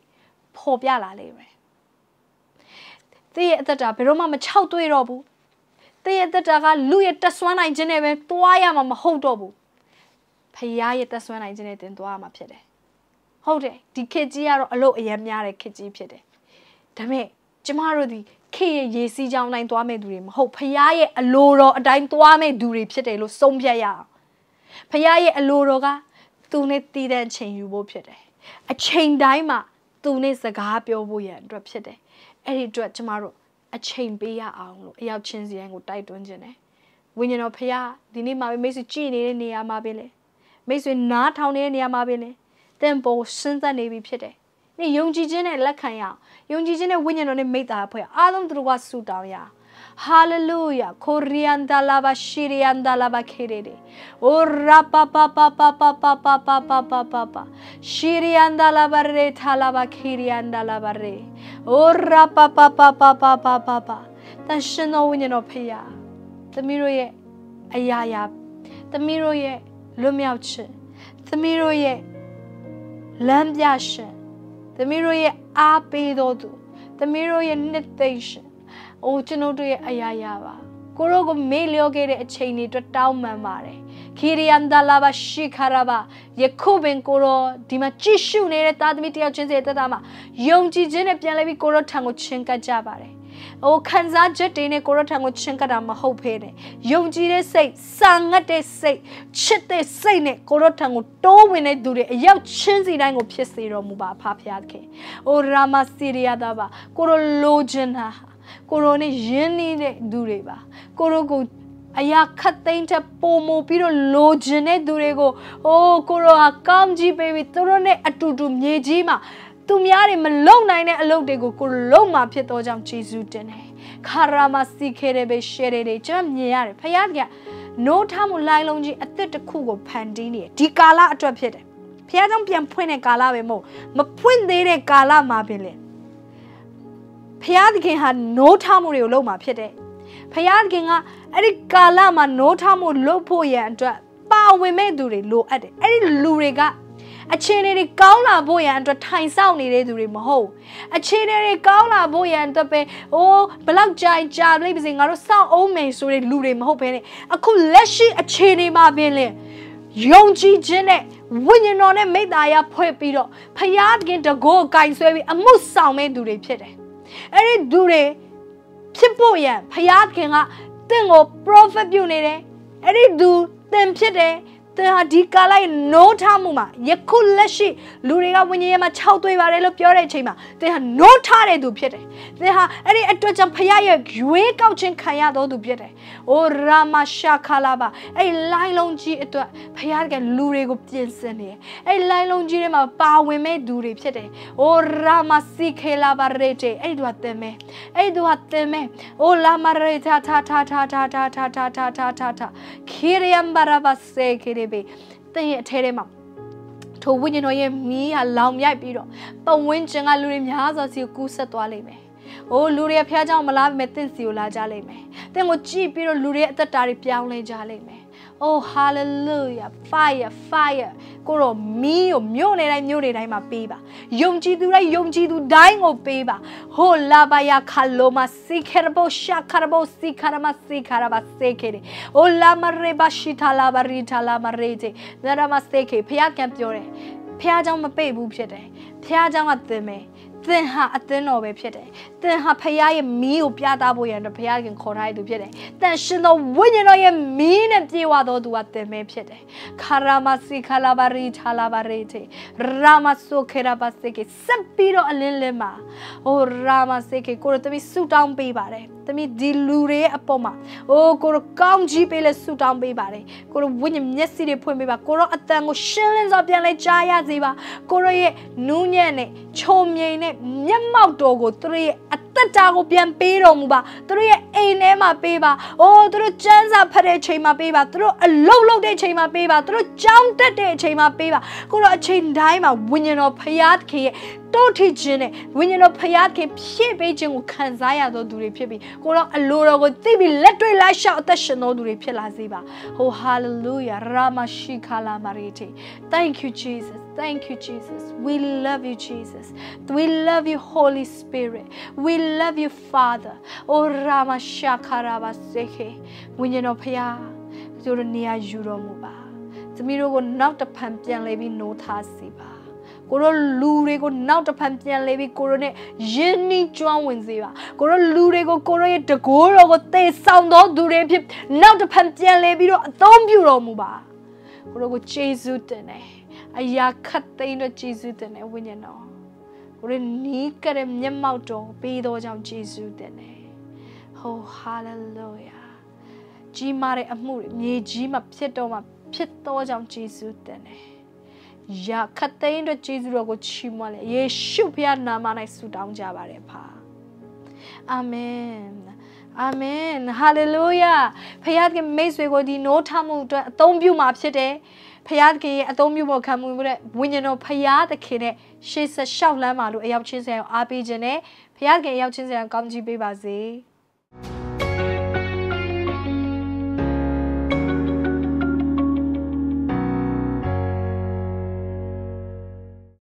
Speaker 1: ဖော်ပြလာလိမ့်မယ်။သင်ရဲ့အသက်တာဘယ်တော့မှမချောက်တွေ့တော့ဘူး။သင်ရဲ့အသက်တာကလူရဲ့တက်ဆွမ်းနိုင်ခြင်းနဲ့ပဲသွားရမှာမဟုတ်တော့ဘူး။ဖခင်ရဲ့တက်ဆွမ်းနိုင်ခြင်းနဲ့သင်သွားရမှာဖြစ်တယ်။ဟုတ်တယ်ဒီခေတ်ကြီးကတော့အလို့အယမ်းများတဲ့ခေတ်ကြီးဖြစ်တယ်။ဒါပေမဲ့ကျမတို့ဒီခေရဲ့ရေစီးကြောင်းတိုင်းသွားမဲ့သူတွေမဟုတ်ဖရားရဲ့အလိုတော်အတိုင်းသွားမဲ့သူတွေဖြစ်တယ်လို့ဆုံးဖြတ်ရအောင်ဖရားရဲ့အလိုတော်ကသူနဲ့တည်တဲ့ချိန်ယူဖို့ဖြစ်တယ်အချိန်တိုင်းမှာသူနဲ့စကားပြောဖို့ရန်အတွက်ဖြစ်တယ်အဲ့ဒီအတွက်ကျမတို့အချိန်ပေးရအောင်လို့အရောက်ချင်းစီတိုင်းကိုတိုက်တွန်းခြင်းတယ်ဝိညာဉ်တော်ဖရာဒီနေ့မှာပဲမိတ်ဆွေကြည်နေတဲ့နေရာမှာပဲလေမိတ်ဆွေနားထောင်နေတဲ့နေရာမှာပဲလေတင့်ပေါ်စဉ်းစားနေပြီဖြစ်တယ်နေ့ယုံကြည်ခြင်းနဲ့လက်ခံရအောင်ယုံကြည်ခြင်းနဲ့ဝိညာဉ်တော်နဲ့မိတ္တာဖွဲ့အားလုံးသူတို့ကဆူတောင်းရအောင် Hallelujah. Korianda lava shirianda lava kerere. Ora pa pa pa pa pa pa pa pa pa pa pa pa. Shirianda lava re talava kirianda lava re. Ora pa pa pa pa pa pa pa pa. တန်ရှင်သောဝိညာဉ်တော်ဖေရာသမီးတို့ရဲ့အရာရာသမီးတို့ရဲ့လွတ်မြောက်ခြင်းသမီးတို့ရဲ့လမ်းပြရှင်သမီးတို့ရဲ့အားပေးတော်သူသမီးတို့ရဲ့နှစ်သိမ့်ရှင်အိုးကျွန်ုပ်တို့ရဲ့အရာရပါကိုရောကိုမေ့လျောခဲ့တဲ့အချိန်တွေအတွက်တောင်းပန်ပါတယ်ခီရီယန်ဒါလာဘာရှိခါရာဘာယခုပင်ကိုရောဒီမှာကြည့်ရှုနေတဲ့သားသမီးတယောက်ချင်းစီရဲ့တသက်မှာယုံကြည်ခြင်းနဲ့ပြန်လဲပြီးကိုရောထံကိုချဉ်ကပ်ကြပါတယ်။အိုခံစားချက်တွေနဲ့ကိုရထံကိုချင်ကတာမဟုတ်ဖ ೇನೆ ။ယုံကြည်တဲ့စိတ်၊စာငတ်တဲ့စိတ်၊ချစ်တဲ့စိတ်နဲ့ကိုရထံကိုတိုးဝင်တဲ့သူတွေအရောက်ချင်းစီတိုင်းကို ဖြစ်စေတော်မူပါဖာဖျားခင်။အိုရာမစီရီယာတာပါကိုရလိုချင်တာကိုရိုနဲ့ရင်းနေတဲ့သူတွေပါကိုရိုကိုအရာခတ်သိမ်းတဲ့ပုံမပြီးတော့လိုချင်တဲ့သူတွေကိုအိုးကိုရိုဟာကောင်းကြီးပေးပြီးသူတို့နဲ့အတူတူမြေကြီးမှာသူများတွေမလုံနိုင်တဲ့အလုပ်တွေကိုကိုလုံမှာဖြစ်တော့ကြောင့်ယေရှုတင်တယ်ခါရာမစီခဲတဲ့ပဲရှယ်တွေကျွန်တော်မြင်ရတယ်ဖခင်ကနိုးထမှုလိုင်းလုံးကြီးအစ်စ်တစ်ခုကိုဖန်တီးနေတယ်ဒီကာလအတွက်ဖြစ်တယ်ဖခင်ကြောင့်ပြန်ဖွင့်တဲ့ကာလပဲမဟုတ်မဖွင့်သေးတဲ့ကာလမှာပင်လေဖျားသခင်ဟာနိုးထမှုတွေကိုလုပ်มาဖြစ်တယ်ဖျားသခင်ကအဲ့ဒီကာလမှာနိုးထမှုလုပ်ဖို့ရန်အတွက်ပါဝင်မဲ့သူတွေလိုအပ်တယ်အဲ့ဒီလူတွေကအခြေအနေတွေကောင်းလာဖို့ရန်အတွက်ထိုင်ဆောင်နေတဲ့သူတွေမဟုတ် အခြေအနေတွေကောင်းလာဖို့ရန်အတွက်ပဲအိုးဘလောက်ကြိုင်ကြာလိမ့်ပါစေငါတို့စောင့်အောင်မယ်ဆိုတဲ့လူတွေမဟုတ်ဘဲနဲ့အခုလက်ရှိအခြေအနေမှာပင်လေယုံကြည်ခြင်းနဲ့ဝိညာဉ်တော်နဲ့မေတ္တာရဖွဲ့ပြီးတော့ဖယားခင်တကောကိုင်ဆွဲပြီးအမှုဆောင်မဲ့သူတွေဖြစ်တယ်။အဲ့ဒီသူတွေဖြစ်ဖို့ရန်ဖျားခင်ကတင့်ကို prophet ပြုနေတယ်အဲ့ဒီသူတင်ဖြစ်တယ်သင်ဟာဒီကာလရဲ့노ထားမှုမှာယခုလက်ရှိလူတွေကဝိညာဉ်ရဲ့မှာ၆သွေးပါတယ်လို့ပြောတဲ့အချိန်မှာသင်ဟာ노ထားတဲ့သူဖြစ်တယ်သင်ဟာအဲ့ဒီအတွက်ကြောင့်ဖခင်ရဲ့ရွေးကောက်ခြင်းခံရတော်သူဖြစ်တယ်အိုရာမရှာခလာပါအဲ့လိုင်းလုံးကြီးအတွက်ဖခင်ကလူတွေကိုပြင်ဆင်နေတယ်အဲ့လိုင်းလုံးကြီးထဲမှာပါဝင်မဲ့သူတွေဖြစ်တယ်အိုရာမစီခေလာပါရေတေအဲ့ဒါသင်မဲအဲ့ဒါသင်မဲအိုလာမရေတာတာတာတာတာတာတာတာတာတာခီရီယမ်ဘာရာဘဆေခီရီဖြစ်ပေသင်ရဲ့အထဲထဲမှာထိုဝိညာဉ်တော်ရဲ့မီးဟာလောင်မြိုက်ပြီးတော့ပတ်ဝန်းကျင်ကလူတွေများစွာစီကိုကူးဆက်သွားလိမ့်မယ်။အိုးလူတွေဖះเจ้าမလားပဲမဲ့တင့်စီကိုလာကြလိမ့်မယ်။တင့်ကိုကြည့်ပြီးတော့လူတွေရဲ့အသက်တာတွေပြောင်းလဲကြလိမ့်မယ် Oh hallelujah fire fire ကိုတော့မီးကိုမြို့နေတိုင်းမြို့နေတိုင်းမှာပေးပါယုံကြည်သူတိုင်းယုံကြည်သူ တိုင်းကိုပေးပါဟိုလာပါယာခါလိုမစီခရဘရှာခရဘစီခရမစီခရဘစေခေတယ်။ Oh la mare ba shita la barita la mare je ဒါရမစေခေဖခင်ကပြောတယ်ဖះเจ้าမပိတ်ဘူးဖြစ်တယ်ဖះเจ้าကသင်မယ်သင်ဟာအသင်းတော်ပဲဖြစ်တယ်။သင်ဟာဖခင်ရဲ့မီးကိုပြသဖို့ရန်အတွက်ဖခင်ခေါ်ထားတဲ့သူဖြစ်တယ်။သင်ရှင်သောဝိညာဉ်တော်ရဲ့မီးနဲ့ပြေဝသောသူကသင်ပဲဖြစ်တယ်။ခါရာမစီခလာဘာရီချလာဘာရီတီရာမဆိုခေရာဘာစီကစပ်ပြီးတော့အလင်းလင်းမှာဟိုရာမစီကကိုရသမီးဆူတောင်းပေးပါတယ်။သမီးဒီလူတွေရဲ့အပေါ်မှာအိုးကိုရကောင်းကြီးပေးလဲဆူတောင်းပေးပါတယ်။ကိုရဝိညာဉ်မျက်စိတွေဖွင့်ပေးပါ။ကိုရအတန်ကိုရှင်းလင်းစွာပြန်လဲကြားရစေပါ။ကိုရရဲ့နူးညံ့နဲ့ချုံမြိန်နဲ့မျက်မှောက်တော်ကိုသူတို့ရဲ့အသက်တာကိုပြန်ပေးတော်မူပါသူတို့ရဲ့အိမ်ထဲမှာပေးပါအိုးသူတို့ကျန်းစာဖတ်တဲ့ချိန်မှာပေးပါသူတို့အလုပ်လုပ်တဲ့ချိန်မှာပေးပါသူတို့ကြောင်းတက်တဲ့အချိန်မှာပေးပါကိုတော့အချိန်တိုင်းမှာဝိညာဉ်တော်ဖရာသခင်ရဲ့တို့ထခြင်းနဲ့ဝိညာဉ်တော်ဖရာသခင်ဖြည့်ပေးခြင်းကိုခံစားရသောသူတွေဖြစ်ပြီးကိုတော့အလိုတော်ကိုသိပြီးလက်တွေ့လိုက်ရှောက်အသက်ရှင်သောသူတွေဖြစ်လာစေပါဟိုဟာလေလုယာရာမရှိခလာမာရီတီ Thank you Jesus Thank you, Jesus. We love you, Jesus. We love you, Holy Spirit. We love you, Father. Oh, Rama Shakaraba Seke. When you know, Pia, you're near Euromuba. သမီးတို့ကိုနောက်တစ်ဖန်ပြန်လဲပြီးနိုးထားစီပါကိုတို့လူတွေကိုနောက်တစ်ဖန်ပြန်လဲပြီးကိုတို့ ਨੇ ယင်းနှီးကျွမ်းဝင်စေပါကိုတို့လူတွေကိုကိုတို့ရဲ့တကိုးတော်ကိုသေဆောင်သောသူတွေဖြစ်နောက်တစ်ဖန်ပြန်လဲပြီးတော့အသုံးပြုတော်မူပါကိုတို့ကိုယေရှုတင်တယ်အရာခတ်သိမ်းတော့ယေရှုတင်တယ်ဝိညာဉ်တော်ကိုရနီးကတဲ့မျက်မှောက်တော်ပေးတော်ကြောင့်ယေရှုတင်တယ်ဟိုဟာလေလုယာကြီးမားတဲ့အမှုတွေမြေကြီးမှာဖြစ်တော်မှာဖြစ်တော်ကြောင့်ယေရှုတင်တယ်ရခတ်သိမ်းတော့ယေရှုတော်ကိုချီးမွမ်းလေယေရှုဖခင်နာမ၌ဆုတောင်းကြပါရယ်ဖာအာမင်အာမင် ဟာလေလုယာဖခင်ကမိတ်ဆွေကိုဒီနိုးထမှုအတွက်အသုံးပြုမှာဖြစ်တယ်ဖရာသခင်ရဲ့အသုံးပြုဖို့ခံမှုမှုတဲ့ဝိညာဉ်တော်ဖရာသခင်နဲ့ရှေးဆက်လျှောက်လမ်းပါလို့အရောက်ချင်းစရာကိုအားပေးခြင်းနဲ့ဖရာသခင်အရောက်ချင်းစရာကိုကောင်းချီးပေးပါစေ။